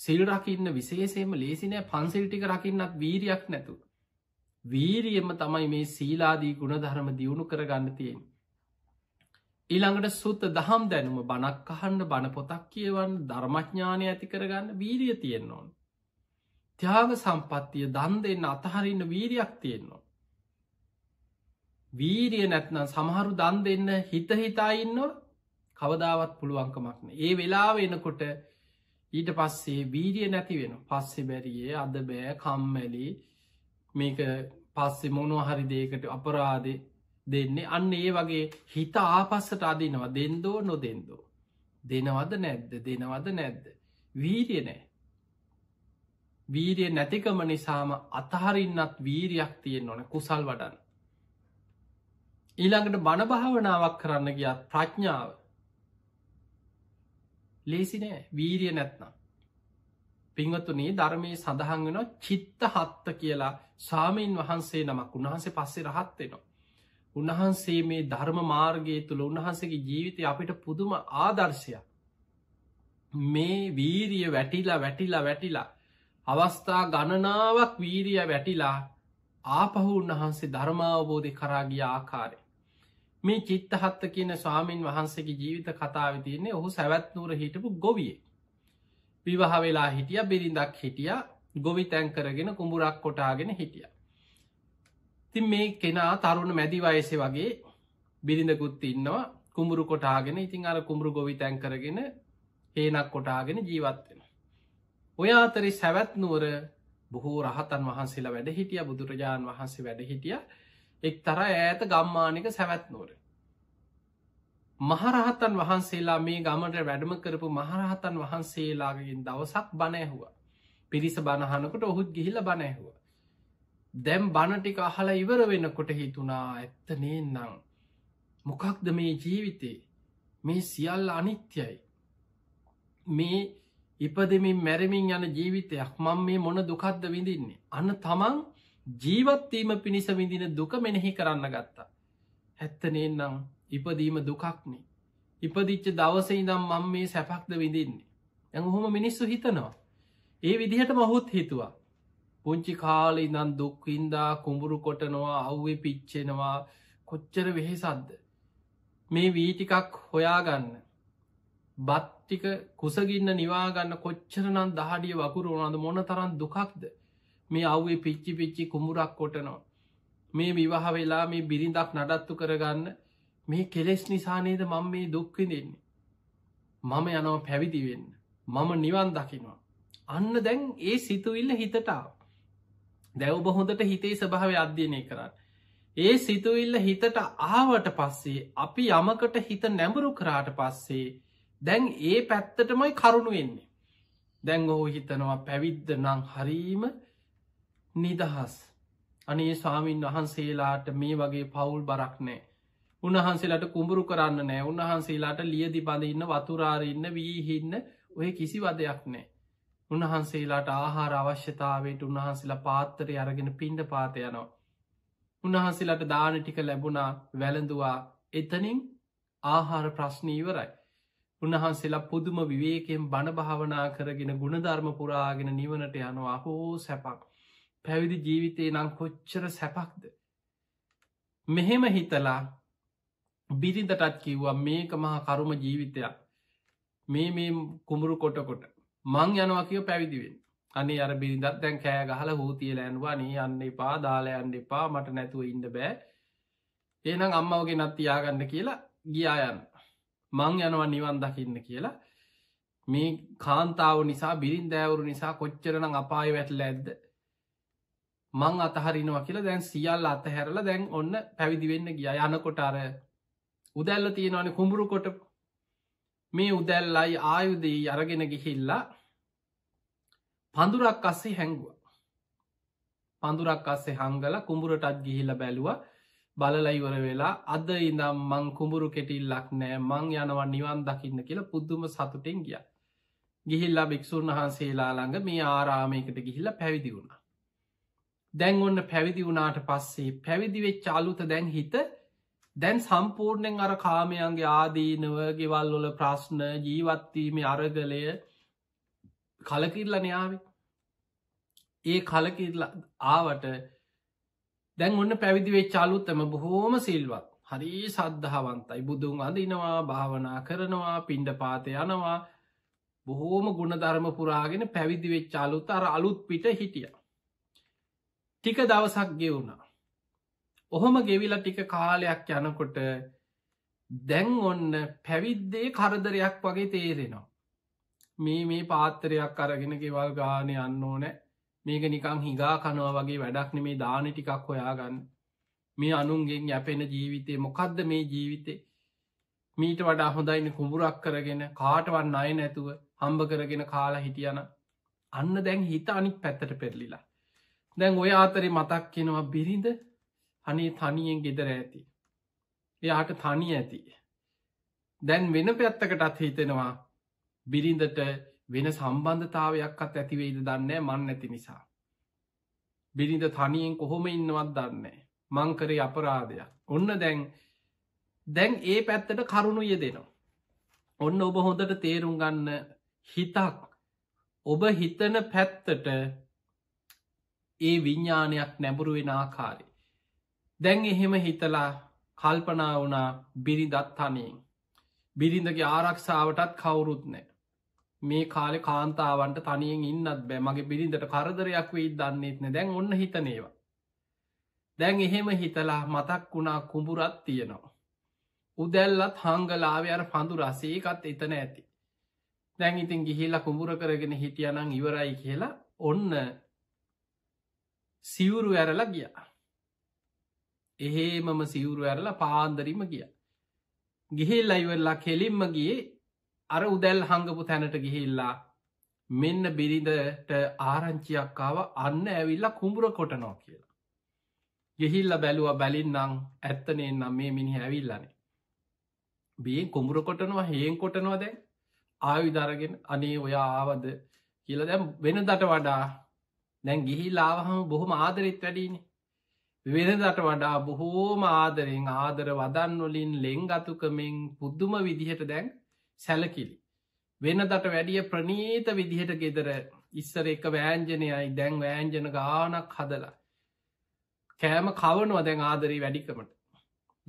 සිල් රකින්න විශේෂයම ලේසිනෑ පන්සිල් ටික රකින්නක් වීරයක් නැතු. වීරියම තමයි මේ සීලාදී ගුණ ධරම දියුණු කරගන්න තියෙන්. ඊළඟට සුත්ත දහම් දැනුම බණක් අහන්න බණපොතක් කියවන්න ධර්මඥානය ඇති කරගන්න වීරිය තියෙන්න්න ඕන. ත්‍යාග සම්පත්තිය දන් දෙන්න අතහරන්න වීරයක් තියෙන්නවා. වීරිය නැත්නම් සමහරු දන් දෙන්න හිත හිතා ඉන්නවා කවදාවත් පුළුවන්කමක්න ඒ වෙලාව එනකොට ඊට පස්සේ බීරිය නැති වෙන පස්සෙ බැරියේ අද බෑ කම්මැලි මේක පස්සෙ මොනෝ හරි දේකට අපරාදෙ දෙන්නේ අන්න ඒ වගේ හිත ආපස්සට අදිනවා දෙන්දෝ නොදෙන්දෝ දෙනවද නැද්ද දෙනවද නැද්ද වීරිය නෑ වීරිය නැතිකම නිසාම අතහරින්නත් වීරයක් තියෙන් ඕන කුසල් වඩන්න ඊළඟට බණභාවනාවක් කරන්න ගියත් ප්‍රඥාව ලේසි නෑ වීරිය නැත්නම්. පින්වතුනේ ධර්මය සඳහන් වෙන චිත්ත හත්ත කියලා ස්වාමීන් වහන්සේ නමක් උන්වහන්සේ පස්සේ රහත්වෙනවා. උන්වහන්සේ මේ ධර්ම මාර්ගය තුළ උන්වහන්සගේ ජීවිතය අපිට පුදුම ආදර්ශයක්. මේ වීරිය වැටිලා වැටිලා වැටිලා අවස්ථා ගණනාවක් වීරිය වැටිලා ආපහු උන්වහන්සේ ධර්මාවබෝධය කරාගිය ආකාරය මේ චිත්තහත්ත කියන ස්වාමීන් වහන්සේගේ ජීවිත කතාව තියන්නේ ඔහු සැවැත්නූර හිටපු ගොවිය. විවාහ වෙලා හිටිය බිරිඳක් හිටිය ගොවි තැන්කරගෙන කුඹුරක් කොටාගෙන හිටිය. තින් මේ කෙනා තරුණ මැදි වයස වගේ බිරිඳකුත් ඉන්නවා කුඹුරු කොටාගෙන ඉතින් අර කුඹුරු ගොවි තැන්කරගෙන හේනක් කොටාගෙන ජීවත්වෙන. ඔය අතරි සැවැත්නුවර බොහෝ රහතන් වහන්සේලා වැඩ හිටිය බුදුරජාණන් වහන්සේ වැඩ හිටිය එක් තර ඈත ගම්මානික සැවැත් නෝර. මහරහතන් වහන්සේලා මේ ගමට වැඩම කරපු මහරහතන් වහන්සේලාගෙන් දවසක් බණැහුවා. පිරිස බණහනකොට ඔහුත් ගිහිල බණැහුව. දැම් බණටික අහලා ඉවර වෙනකොට හිතුනා ඇත්තනේ නම්. මොකක්ද මේ ජීවිතේ මේ සියල්ල අනිත්‍යයි. මේ ඉපදමින් මැරමින් යන ජීවිතයක් මං මේ මොන දුකක්ද විඳින්නේ. අන්න තමන් ජීවත්වීම පිණිස විඳින දුක මෙනෙහි කරන්න ගත්තා. හැත්තනේනම් ඉපදීම දුකක්නේ. ඉපදිච්ච දවසයි දම් මං මේ සැපක්ද විඳින්නේ. ඇඟ හොම මිනිස්සු හිතනවා. ඒ විදිහට මහොත් හිතුවා. පුංචි කාලෙ ඉඳන් දුක්වින්දා කුඹුරු කොටනවා අව්වේ පිච්චෙනවා කොච්චර වෙහෙසද්ද. මේ වීටිකක් හොයාගන්න. බත්ටික කුසගින්න නිවාගන්න කොච්චරනම් දහඩිය වකුරු ඕනද මොන තරන් දුකක්ද. මේ අව්ේ පිච්චි පිච්චි කුමුරක් කොටනවා. මේ විවාහ වෙලා මේ බිරිඳක් නඩත්තු කරගන්න මේ කෙලෙස් නිසානේද මං මේ දුක්වි දෙන්නේ. මම යනව පැවිදිවෙන්න. මම නිවන් දකිනවා. අන්න දැන් ඒ සිතුවිල්ල හිතටාව. දැව්බ හොඳට හිතේ ස්භාව අධ්‍යයනය කරන්න. ඒ සිතුවිල්ල හිතට ආවට පස්සේ අපි යමකට හිත නැඹුරු කරාට පස්සේ දැන් ඒ පැත්තටමයි කරුණු වෙන්නේ. දැන් ඔහු හිතනවා පැවිද්ද නං හරීම නිදහස් අනේ ස්වාමීන් වහන්සේලාට මේ වගේ පවුල් බරක් නෑ උන්වහන්සේලාට කුඹුරු කරන්න නෑ උන්වහන්සේලාට ලියදි බඳඉන්න වතුරාරඉන්න වීහින්න ඔය කිසි වදයක් නෑ උන්වහන්සේලාට ආහාර අවශ්‍යතාවට උන්වහන්සේලා පාත්තර අරගෙන පින්ඩ පාතයනවා උන්වහන්සේලාට දාන ටික ලැබුණා වැළඳවා එතනින් ආහාර ප්‍රශ්නීවරයි උන්වහන්සේලා පුදුම විවේකෙන් බණභාවනා කරගෙන ගුණධර්ම පුරාගෙන නිවනට යනවා හෝ සැපක් පැවිදි ජීවිතේ නම් කොච්චර සැපක්ද. මෙහෙම හිතලා බිරිඳටත් කිව්වා මේක මහා කරුම ජීවිතයක් මේ මේ කුමරු කොටකොට මං යනවා කියව පැවිදිවෙන් අනේ අර බිරිඳත් දැන් කෑ ගහල හූතිය ලෑන්වා නී අන්න එපා දාලයන්න එපා මට නැතුව ඉන්න බෑ ඒනම් අම්මවගේ නත්තියාගන්න කියලා ගියායන්න මං යනවා නිවන් දකින්න කියලා මේ කාන්තාව නිසා බිරින් දෑවරු නිසා කොච්චරනම් අපාය වැටල ඇද්ද මං අතහරිනවා කියලා දැන් සියල් අතහැරලා දැන් ඔන්න පැවිදිවෙන්න ගිය යනකොටාර උදැල්ල තියෙනවානේ කුඹුරු කොට මේ උදැල්ලයි ආයුදයේ අරගෙන ගිහිල්ලා පඳුරක් අස්සේ හැංගුව පඳුරක් අස්සේ හංගල කුඹුරටත් ගිහිල්ල බැලුව බලලයිවර වෙලා අද ඉඳම් මං කුඹුරු කෙටිල්ලක් නෑ මං යනවා නිවන් දකින්න කියලා පුද්දුම සතුටෙන් ගිය ගිහිල්ලා භික්‍ෂූන් වහන්සේලා ළඟ මේ ආරාමයකට ගිහිල්ල පැවිදි වුණ දැන් ඔන්න පැවිදි වුණට පස්සේ පැවිදිවෙච් චාලුත දැන් හිත දැන් සම්පූර්ණයෙන් අර කාමයන්ගේ ආදීනව ගෙවල්ලොල ප්‍රශ්න ජීවත්වීම අරගලය කලකිරලනයාවේ ඒ කලකිරල ආවට දැන් ඔන්න පැවිදිවෙච් චාලුත්තම බොහෝම සිල්වත් හරි සද්ධාවන්තයි බුදුන් අඳනවා භාවනා කරනවා පිණ්ඩ පාතය යනවා බොහෝම ගුණධර්ම පුරාගෙන පැවිදිවෙච් චාලුත අර අලුත් පිට හිටිය ටික දවසක් ගෙවුණා. ඔහොම ගෙවිලා ටික කාලයක් යනකොට දැන් ඔන්න පැවිද්දේ කරදරයක් වගේ තේරෙනවා. මේ මේ පාත්තරයක් අරගෙන ගෙවල් ගානය යන්න ඕනෑ මේක නිකං හිගා කනවා වගේ වැඩක්න මේ දාන ටිකක් හොයාගන්න මේ අනුන්ගෙන් යැපෙන ජීවිතේ මොකක්ද මේ ජීවිතේ මීට වඩා හොඳයින කුඹුරක් කරගෙන කාටවන් අය නැතුව හම්බ කරගෙන කාලා හිටියන අන්න දැන් හිත අනික් පැත්තට පෙරලිලා දැන් ඔය අතරේ මතක් කෙනවා බිරිඳ හනේ තනියෙන් ගෙදර ඇති. එයාට තනි ඇති. දැන් වෙන පැත්තකටත් හිතෙනවා බිරිඳට වෙන සම්බන්ධතාවයක්ත් ඇතිවෙයිද දන්නේ මන් ඇති නිසා. බිරිඳ තනියෙන් කොහොම ඉන්නවත් දන්නේ. මංකරේ අපරාධයක්. ඔන්න දැන් දැන් ඒ පැත්තට කරුණු යෙදෙනවා. ඔන්න ඔබ හොඳට තේරුම් ගන්න හිතක් ඔබ හිතන පැත්තට ඒ විඤ්ඥානයක් නැඹුරු වෙන ආකාරය. දැන් එහෙම හිතලා කල්පනා වනා බිරිදත්හනයෙන්. බිරිඳගේ ආරක්ෂාවටත් කවුරුත් නෑ. මේ කාලෙ කාන්තාවන්ට තනියෙන් ඉන්නත් බෑ මගේ බිරිඳට කරදරයක් වෙයි දන්නෙත් නෑ දැන් ඔන්න හිතනේවා. දැන් එහෙම හිතලා මතක් වුණා කුඹුරත් තියෙනවා. උදැල්ලත් හංගලාවේ අර පඳු රසේකත් එතන ඇති. දැන් ඉතින් ගිහිල්ලා කුඹුර කරගෙන හිටියනං ඉවරයි කියලා ඔන්න සිවුරු ඇරල ගිය එහෙ මම සිවුරු ඇරලා පාන්දරීම ගිය ගිහිල් අයිවෙල්ලා කෙලින්ම ගිය අර උදැල් හඟපු තැනට ගිහිල්ලා මෙන්න බිරිඳට ආරංචියක්කාව අන්න ඇවිල්ලා කුඹුර කොටනෝ කියලා ගෙහිල්ල බැලුව බැලින්නම් ඇත්තනෙන් නම් මේ මිනි ඇවිල්ලනේ බියෙන් කුඹුර කොටනවා හයෙන් කොටනවා දැන් ආයු දරගෙන අනේ ඔයා ආවද කියලා දැම් වෙන දට වඩා දැන් ගිහිල්ලාවහම බොහොම ආදරෙත් වැඩීනේ වෙනදට වඩා බොහෝම ආදරෙන් ආදර වදන්වලින් ලෙංගතුකමෙන් පුද්දුම විදිහට දැන් සැලකිලි වෙනදට වැඩිය ප්‍රනීත විදිහට ගෙදර ඉස්සර එක වෑන්ජනයයි දැන් වෑන්ජන ගානක් හදලා කෑම කවනවා දැන් ආදරී වැඩිකමට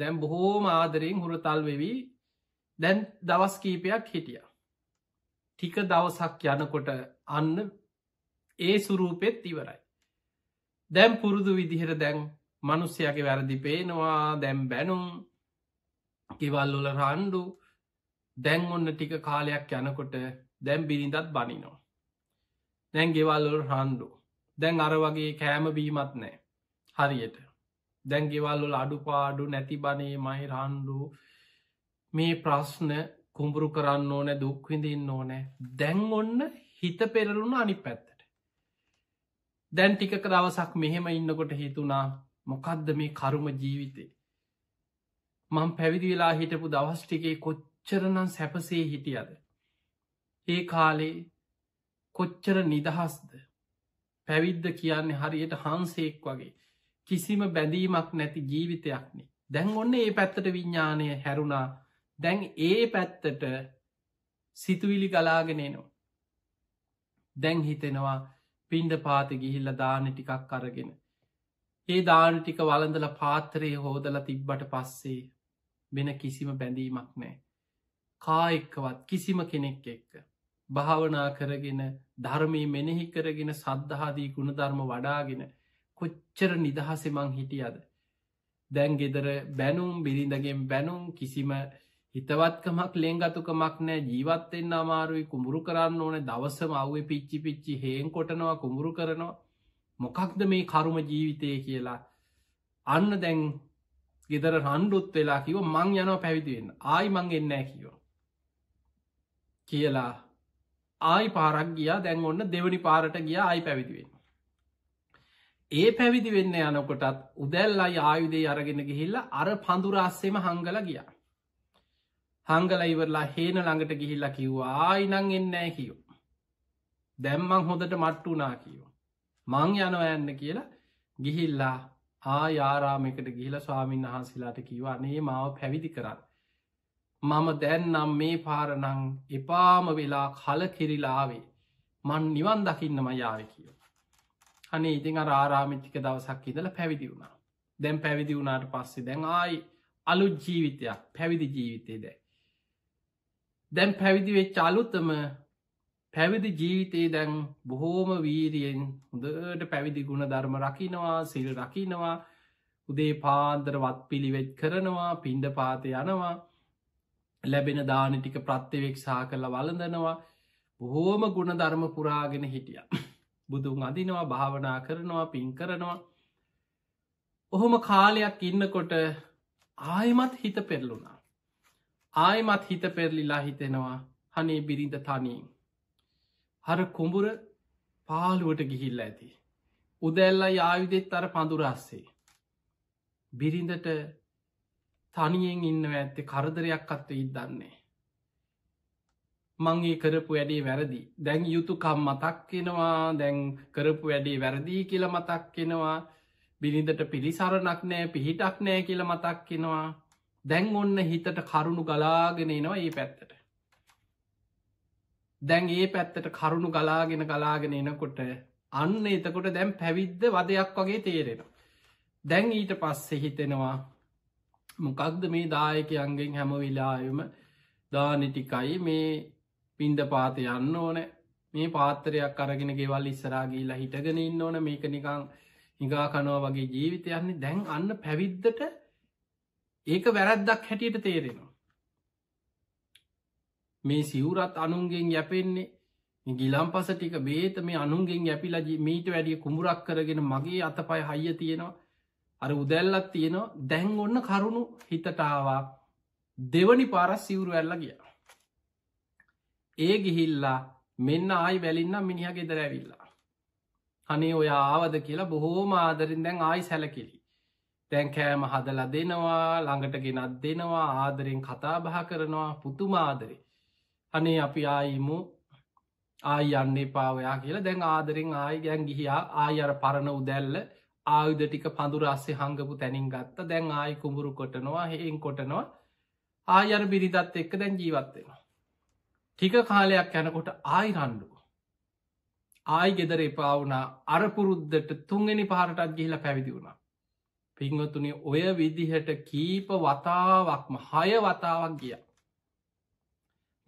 දැන් බොහෝම ආදරයෙන් හුරතල් වෙවී දැන් දවස් කීපයක් හිටිය ටික දවසක් යනකොට අන්න ඒ සුරූපෙත් ඉවරයි. දැම් පුරුදු විදිහර දැන් මනුස්්‍යයගේ වැරදි පේනවා දැම් බැනුම් කිවල්ලොල රණ්ඩු දැන් ඔන්න ටික කාලයක් යනකොට දැම් බිරිඳත් බනිනෝ. දැන් ගෙවල්ලොල රණ්ඩු දැන් අර වගේ කෑම බීමත් නෑ හරියට දැන් ගෙවල්ලොල අඩුපාඩු නැති බනේ මයි රණ්ඩු මේ ප්‍රශ්න කුඹුරු කරන්න ඕනෑ දුක්විඳන්න ඕනෑ දැන් ඔන්න හිත පෙරලුණ අනි පැත්ත දැන් ටිකක දවසක් මෙහෙම ඉන්නකොට හිතුනා මොකක්ද මේ කරුම ජීවිතේ. මං පැවිදි වෙලා හිටපු දවස්ටිකේ කොච්චරනම් සැපසේ හිටියද. ඒ කාලේ කොච්චර නිදහස්ද. පැවිද්ද කියන්නේ හරියට හන්සේක් වගේ. කිසිම බැඳීමක් නැති ජීවිතයක්නේ. දැන් ඔන්න ඒ පැත්තට විඤ්ඥානය හැරුණා දැන් ඒ පැත්තට සිතුවිලි ගලාගෙනනවා. දැන් හිතෙනවා පින්ඩ පාති ගිහිල්ල දාන ටිකක් අරගෙන. ඒ දාන ටික වලඳල පාත්‍රයේ හෝදල තිබ්බට පස්සේ වෙන කිසිම බැඳීමක් නෑ. කායික්කවත් කිසිම කෙනෙක් එක්ක. භාවනා කරගෙන ධර්මී මෙනෙහි කරගෙන සද්ධහාදී ගුණධර්ම වඩාගෙන කොච්චර නිදහසෙමං හිටියද. දැන් ගෙදර බැනුම් බිරිඳගෙන් බැනුම් කිසිම හිතවත්කමක් ලෙංගතුකමක් නෑ ජීවත්වෙන්න අමාරුයි කුඹුරු කරන්න ඕන දවසම අව්‍ය පිච්චි පිච්චි හේෙන් කොටනවා කුඹුරු කරනවා මොකක්ද මේ කරුම ජීවිතය කියලා අන්න දැන් ගෙදර රණ්ඩුත් වෙලා කිව මං යනවා පැවිදිවෙන්න ආයි මං එන්නෑ කියෝ කියලා ආයි පාරක් ගියා දැන් ඔන්න දෙවනි පාරට ගිය ආයි පැවිදිවෙන්න ඒ පැවිදි වෙන්න යනකොටත් උදැල්ලයි ආයුදේ අරගෙන ගිහිල්ලා අර පඳුරස්සෙම හංගල ගියා හංගල ඉවරලා හේන ළඟට ගිහිල්ලා කිව්වා ආයිනං එන්නෑ කියෝ. දැම්මං හොඳට මට්ටු වනා කියෝ. මං යනව යන්න කියලා ගිහිල්ලා ආයාරාමකට ගිහිල ස්වාමීන් වහන්සේලාට කිව්වා නේ මාව පැවිදි කරන්න. මම දැන්නම් මේ පාරනං එපාම වෙලා කල කිරිලාවේ මන් නිවන් දකින්නම යාව කියෝ. අනේ ඉතිං අර ආරාමිටික දවසක් ඉදල පැවිදි වුණා. දැන් පැවිදි වුණට පස්සේ දැන් ආයි අලු ජීවිතයක් පැවිදි ජීවිතේ දැ. දැන් පැවිදිවෙච්ච අලුත්තම පැවිදි ජීවිතයේ දැන් බොහෝම වීරියෙන් හොඳට පැවිදි ගුණ ධර්ම රකිනවා සිල් රකිනවා උදේ පාන්දරවත් පිළිවෙත් කරනවා පින්ඩ පාත යනවා ලැබෙන දාන ටික ප්‍රත්්‍යවෙක්ෂා කරලා වලඳනවා බොහෝම ගුණ ධර්ම පුරාගෙන හිටිය බුදුන් අදිනවා භාවනා කරනවා පින් කරනවා ඔහොම කාලයක් ඉන්නකොට ආයමත් හිත පෙරලුණා ආයමත් හිත පෙරලිලා හිතෙනවා හනේ බිරිඳ තනී. හර කුඹුර පාලුවට ගිහිල්ල ඇති. උදැල්ලයි ආයුදෙත් අර පඳුරස්සේ. බිරිඳට තනියෙන් ඉන්න ඇත්තේ කරදරයක් අත්ව ඉදන්නේ. මංගේ කරපු වැඩේ වැරදි දැන් යුතුකම් මතක්කෙනවා දැන් කරපු වැඩේ වැරදිී කියල මතක්කෙනවා බිරිඳට පිළිසරණක් නෑ පිහිටක් නෑ කියල මතක්කෙනවා දැන් ඔන්න හිතට කරුණු ගලාගෙන නවා ඒ පැත්තට දැන් ඒ පැත්තට කරුණු ගලාගෙන ගලාගෙන එනකොට අන්න එතකොට දැන් පැවිද්ද වදයක් වගේ තේරෙන දැන් ඊට පස්සෙ හිතෙනවා මොකක්ද මේ දායකයන්ගෙන් හැම වෙලායම දානිටිකයි මේ පින්ඩ පාත යන්න ඕන මේ පාත්තරයක් අරගෙන ගෙවල් ඉස්සරාගීලා හිටගෙන ඉන්න ඕන මේක නිකං හිගාකනවා වගේ ජීවිතයන්නේ දැන් අන්න පැවිද්දට ඒක වැරැද්දක් හැටියට තේරෙනවා මේ සිවුරත් අනුන්ගෙන් යැපෙන්නේ ගිලම්පස ටික බේත මේ අනුන්ගෙන් යැපිලජ මීට වැඩිය කුඹුරක් කරගෙන මගේ අතපයි හයිය තියෙනවා අර උදැල්ලත් තියෙනවා දැන් ඔන්න කරුණු හිතටාවා දෙවනි පාරස් සිවුරු ඇල්ල ගිය ඒ ගිහිල්ලා මෙන්න ආයි වැලින්නම් මිනිහගේ දරැවිල්ලා අනේ ඔය ආවද කියලා බොහෝ මාදරින් දැන් ආයි සැලකිලි දැන් කෑම හදල දෙනවා ළඟට ගෙනත් දෙනවා ආදරෙන් කතාබහ කරනවා පුතුමාදරේ අනේ අපි ආයිමු ආය යන්නේ පාවයා කියලා දැන් ආදරෙන් ආය ගැන් ගිහියා ආය අර පරණ උදැල්ල ආයුධ ටික පඳුර අස්සේ හංගපු තැනින් ගත්ත දැන් ආය කුඹුරු කොටනවා හෙෙන් කොටනවා ආයර බිරිදත් එක්ක දැන් ජීවත්වෙනවා. ටික කාලයක් යැනකොට ආයි රණ්ඩුව. ආයි ගෙදර එපාවුනා අරපුරුද්ධට තුන්ගනි පාරටත් ගිහිලා පැවිදි වුණා. පිංහතුනි ඔය විදිහට කීප වතාවක්ම හය වතාවක් ගිය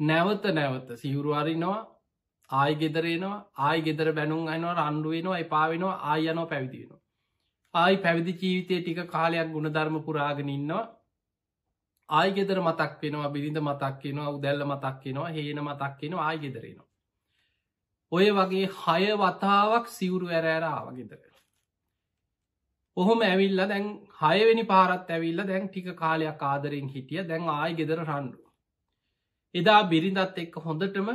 නැවත නැවත සිවුරුවරිනවා ආය ගෙදරේනවා ආය ගෙදර බැනුම් අනවා රණ්ඩුවෙනවා එපාවෙනවා ආයනෝ පැවිදිෙනවා ආයි පැවිදි ජීවිතය ටික කාලයක් ගුණධර්ම පුරාගෙන ඉන්නවා ආය ගෙදර මතක් වෙනවා බිරිඳ මතක් වෙනවා උදැල්ල මතක් වෙනවා හේන මතක් වෙනවා ආය ගෙදරෙනවා ඔය වගේ හය වතාවක් සිවුරු ඇරෑර ආවගෙදර ඔහොම ඇවිල්ල දැන් හයවෙනි පාරත් ඇවිල්ල දැන් ටික කාලයක් ආදරෙන් හිටිය දැන් ආය ගෙදර රණ්ඩු. එදා බිරිඳත් එක්ක හොඳටම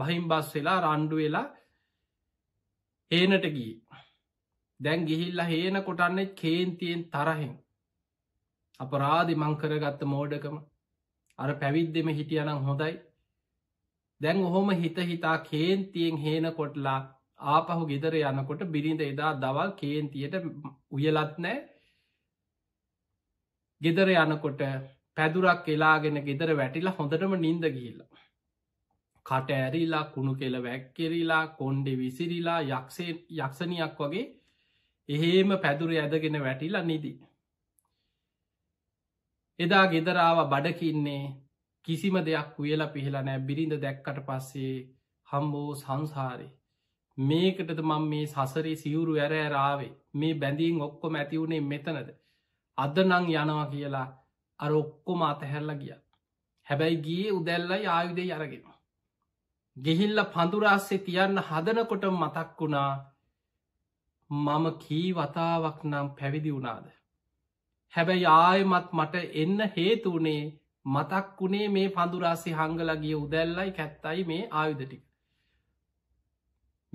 බහිම් බස් වෙලා රණ්ඩු වෙලා හේනට ගී. දැන් ගිහිල්ල හේන කොටන්නේ කේන්තියෙන් තරහෙන්. අප රාධි මංකරගත්ත මෝඩකම අර පැවිද්දෙම හිටියනම් හොඳයි. දැන් ඔහොම හිත හිතා කේන්තියෙන් හේන කොටලා ආපහු ගෙදර යනකොට බිරිඳ එදා දවල් කේන්තියට උයලත් නෑ ගෙදර යනකොට පැදුරක් එලාගෙන ගෙදර වැටිලා හොඳටම නින්ද ගිහිල්ලා. කට ඇරිලා කුණු කෙල වැැක්කෙරිලා කොන්්ඩෙ විසිරිලා යක්ෂේ යක්ෂණයක් වගේ එහෙම පැදුර ඇදගෙන වැටිලා නිදී. එදා ගෙදරාව බඩකින්නේ කිසිම දෙයක් වියලා පිහලා නෑ බිරිඳ දැක්කට පස්සේ හම්බෝ සංසාරි මේකටද මං මේ සසරේ සිවුරු ඇරෑරාවේ මේ බැඳීන් ඔක්කොම ඇතිවුණේ මෙතනද. අද නං යනවා කියලා අර ඔක්කොම අතහැල්ල ගිය. හැබැයි ගිය උදැල්ලයි ආයුදේ අරගෙන. ගෙහිල්ල පඳුරාස්සේ තියන්න හදනකොට මතක් වුණා මම කී වතාවක් නම් පැවිදි වුණාද. හැබැයි ආයමත් මට එන්න හේතුනේ මතක් වුණේ මේ පඳුරාසි හංගලගිය උදැල්ලයි කැත්තයි මේ ආයුධටික.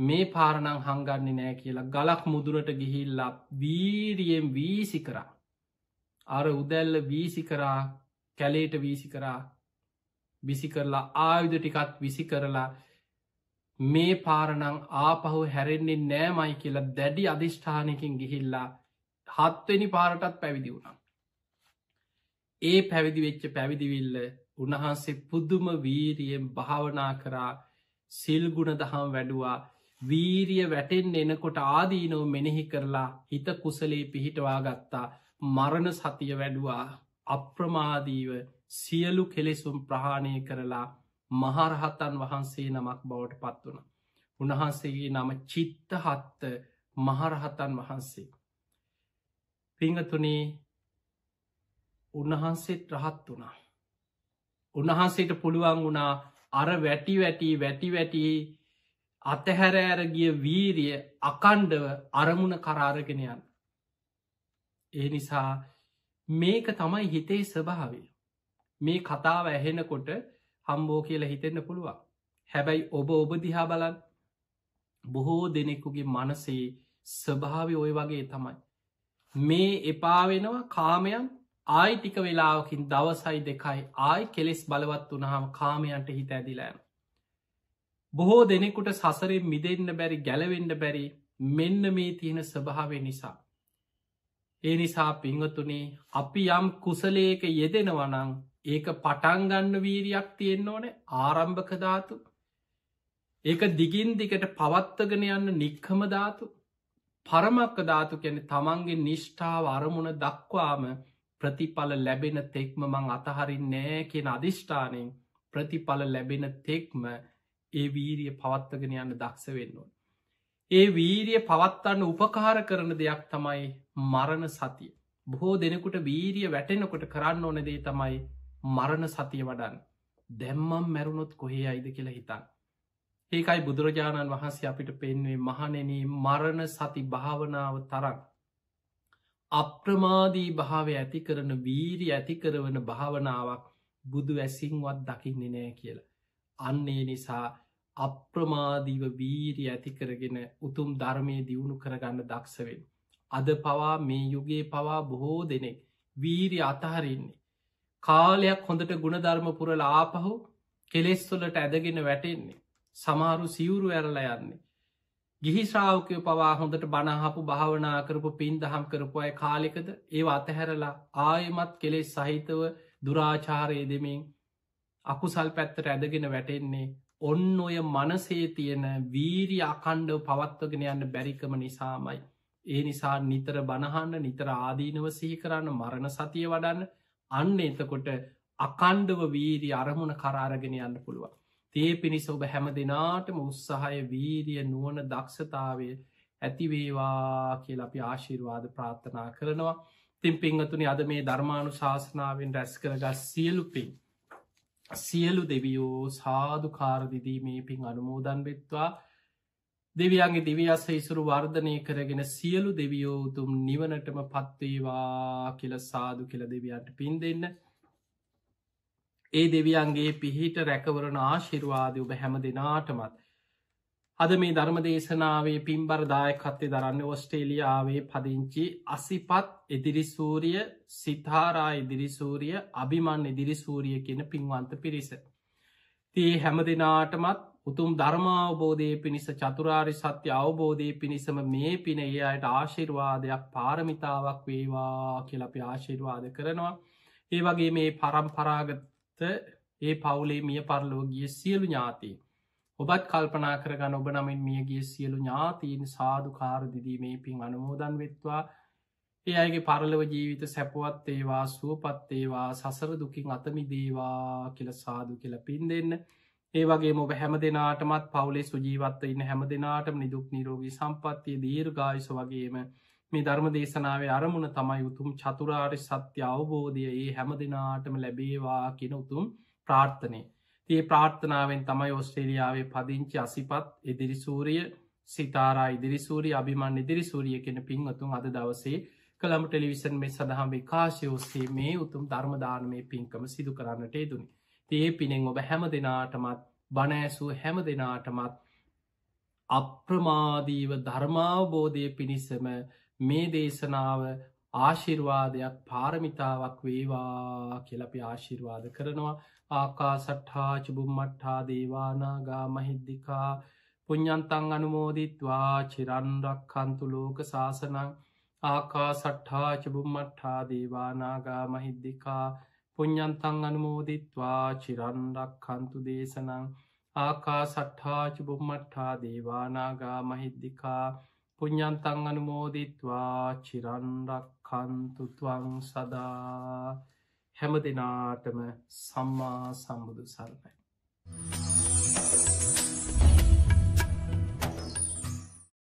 මේ පාරණං හංගන්නේ නෑ කියලා ගලක් මුදුනට ගිහිල්ලා වීරියෙන් වීසි කරා අර උදැල්ල වීසි කරා කැලේට වීසි කරා විසි කරලා ආයුධ ටිකත් විසි කරලා මේ පාරණං ආපහු හැරෙන්නේ නෑමයි කියලා දැඩි අධිෂ්ඨානකින් ගිහිල්ලා හත්වෙනි පාරටත් පැවිදි වුණා. ඒ පැවිදිවෙච්ච පැවිදිවිල්ල උණහන්සේ පුදුම වීරියෙන් භාවනා කරා සිල්ගුණ දහම් වැඩුවා වීරිය වැටෙන් එනකොට ආදීනෝ මෙනෙහි කරලා හිත කුසලේ පිහිටවා ගත්තා මරණ සතිය වැඩුවා අප්‍රමාදීව සියලු කෙලෙසුම් ප්‍රහාණය කරලා මහරහතන් වහන්සේ නමක් බවට පත්වන. උණහන්සේගේ නම චිත්තහත්ත මහරහතන් වහන්සේ. පිංහතුනේ උන්වහන්සේත් රහත් වනා. උන්වහන්සේට පුළුවන් වුණා අර වැටි වැටි වැටි වැටී අතහැර ඇරගිය වීරිය අකණ්ඩව අරමුණ කරාරගෙනයන්. ඒ නිසා මේක තමයි හිතේ ස්භාවය. මේ කතාව ඇහෙනකොට හම්බෝ කියලා හිතෙන්න පුළුවන්. හැබැයි ඔබ ඔබ දිහා බලන් බොහෝ දෙනෙක්කුගේ මනසේ ස්භාවි ඔය වගේ තමයි. මේ එපාවෙනවා කාමයන් ආයි ටික වෙලාවකින් දවසයි දෙකයි ආයි කෙලෙස් බලවත් වනහාම කාමයන්ට හිත ඇදිලෑන. බොහෝ දෙනෙකුට සසරෙන් මිදෙන්න්න බැරි ගැලවෙන්න බැරි මෙන්න මේ තියෙන ස්වභාවය නිසා. ඒ නිසා පිංවතුනේ අපි යම් කුසලේක යෙදෙනවනං ඒක පටන්ගන්න වීරයක් තියෙන්න්න ඕන ආරම්භක ධාතු ඒක දිගින් දිකට පවත්තගෙන යන්න නික්කම ධාතු පරමක්ක ධාතු කැන තමන්ගේ නිෂ්ඨාව අරමුණ දක්වාම ප්‍රතිඵල ලැබෙන තෙක්ම මං අතහරි නෑ කියෙන අධිෂ්ඨානයෙන් ප්‍රතිඵල ලැබෙන තෙක්ම ඒ වීරිය පවත්තගෙන යන්න දක්ෂ වෙන්නවා. ඒ වීරිය පවත්වන්න උපකාර කරන දෙයක් තමයි මරණ සතිය. බොහෝ දෙනෙකුට වීරිය වැටෙනකොට කරන්න ඕන දේ තමයි මරණ සතිය වඩන් දැම්මම් මැරුණොත් කොහේ අයිද කියලා හිතන්. ඒකයි බුදුරජාණන් වහන්සේ අපිට පෙන්වේ මහනෙන මරණ සති භාවනාව තරක්. අප්‍රමාදී භාවය ඇති කරන වීරී ඇති කරවන භාවනාවක් බුදු ඇසින්වත් දකින්නේ නෑ කියලා. අන්නේ නිසා අප්‍රමාදීව වීරී ඇතිකරගෙන උතුම් ධර්මය දියුණු කරගන්න දක්ෂවෙන්. අද පවා මේ යුගේ පවා බොහෝ දෙනෙක් වීරි අතහරින්නේ. කාලයක් හොඳට ගුණධර්ම පුරල ආපහු කෙලෙස්වොලට ඇදගෙන වැටෙන්නේ. සමාරු සිවුරු ඇරල යන්නේ. ගිහිශාවකය පවා හොඳට බණහපු භාවනා කරපු පින් දහම් කරපු අය කාලෙකද ඒ අතහැරලා ආයමත් කෙලෙස් සහිතව දුරාචාරය දෙමින් අකුසල් පැත්තට ඇදගෙන වැටෙන්නේ ඔන්න ඔය මනසේ තියෙන වීරි අකණ්ඩව පවත්වගෙන යන්න බැරිකම නිසාමයි. ඒ නිසා නිතර බණහන්න නිතර ආදීනව සිහි කරන්න මරණ සතිය වඩන්න අන්න එතකොට අකණ්ඩව වීරි අරමුණ කරාරගෙන යන්න පුළුවන්. තේ පිණිස ඔබ හැම දෙනාටම උත්සාහය වීරිය නුවන දක්ෂතාවය ඇතිවේවා කියල අපි ආශිර්වාද ප්‍රාර්ථනා කරනවා. තින් පිංහතුනි අද මේ ධර්මාණු ශාසනාවෙන් රැස් කරගස් සියලු පින්. සියලු දෙවියෝ සාධකාරදිදී මේ පින් අනුමෝදන් වෙත්වා දෙවියන්ගේ දිවියස්ස ඉසුරු වර්ධනය කරගෙන සියලු දෙවියෝ උතුම් නිවනටම පත්වේවා කියල සාදු කියල දෙවියන්ට පින් දෙන්න. ඒ දෙවියන්ගේ පිහිට රැකවරණ ආශිර්වාදය ඔබ හැම දෙනාටමත් අද මේ ධර්ම දේශනාවේ පින්බර දායකත්තේ දරන්න ඔස්ට්‍රේලියාවේ පදිංචි අසිපත් එදිරිසූරිය සිතාරා ඉදිරිසූරිය අභිමන් ඉදිරිසූරිය කියෙන පින්වන්ත පිරිස. තිය හැම දෙනාටමත් උතුම් ධර්මාවබෝධය පිණිස චතුරාරි සත්‍ය අවබෝධය පිණිසම මේ පින ඒ අයට ආශිර්වාදයක් පාරමිතාවක් වේවා කියලපි ආශිර්වාද කරනවා. ඒ වගේ මේ පරම්පරාගත ඒ පවුලේ මිය පරලෝගිය සියලු ඥාතිී. ඔබත් කල්පනා කරගන්න ඔබ නමින් මියගේ සියලු ඥාතීන් සාධකාර දිදීමේ පින් අනුමෝදන් වෙත්වා ඒ අයගේ පරලව ජීවිත සැපවත් ඒවා සුවපත් ඒවා සසර දුකින් අතමි දේවා කියල සාදු කියල පින් දෙන්න ඒ වගේ මොබ හැම දෙනාටමත් පවුලේ සුජීවත්ත ඉන්න හැම දෙනාටම නිදුක් නිරෝගී සම්පත්තිය දීර්ගායිස වගේම මේ ධර්ම දේශනාවේ අරමුණ තමයි උතුම් චතුරාර් සත්‍ය අවබෝධය ඒ හැම දෙනාටම ලැබේවා කියෙන උතුම් ප්‍රාර්ථනය තිය ප්‍රාර්ථනාවෙන් තමයි ඔස්ට්‍රේලියාවේ පදිංචි අසිපත් ඉදිරිසූරිය සිතාරා ඉදිරිසූරි අභිමන් ඉදිරිසූරිය කෙන පින්වතුන් අද දවසේ කළම ටෙලිවිසන් මේ සඳහම විකාශය ඔස්සේ මේ උතුම් ධර්මදානමය පින්කම සිදු කරන්නට දුනි. තිය පිනෙන් ඔබ හැම දෙනාටමත් බනෑසූ හැම දෙනාටමත් අප්‍රමාදීව ධර්මාවබෝධය පිණිසම මේ දේශනාව ආශිර්වාදයක් පාරමිතාවක් වේවා කියලපි ආශිර්වාද කරනවා ආකා සට්හා චුබුම්මට්හා දේවානාගා මහිද්දිකා පුඤ්ඥන්තං අනුමෝදිත්වා චිරන්රක් කන්තු ලෝක ශාසනං ආකා සට්හා චුබුම්මට්හා දේවානාගා මහිද්දිකා පුඤ්ඥන්තං අනුමෝදිත්වා චිරන්රක් කන්තු දේශනං ආකා සට්හා චුබුම්මට්හා දේවානාගා මහිද්දිකා පුඤ්ඥන්තං අනුමෝදිත්වා චිරන්රක් කන්තුතුවං සදා හැම දෙනාටම සම්මා සම්බුදු සරණයි.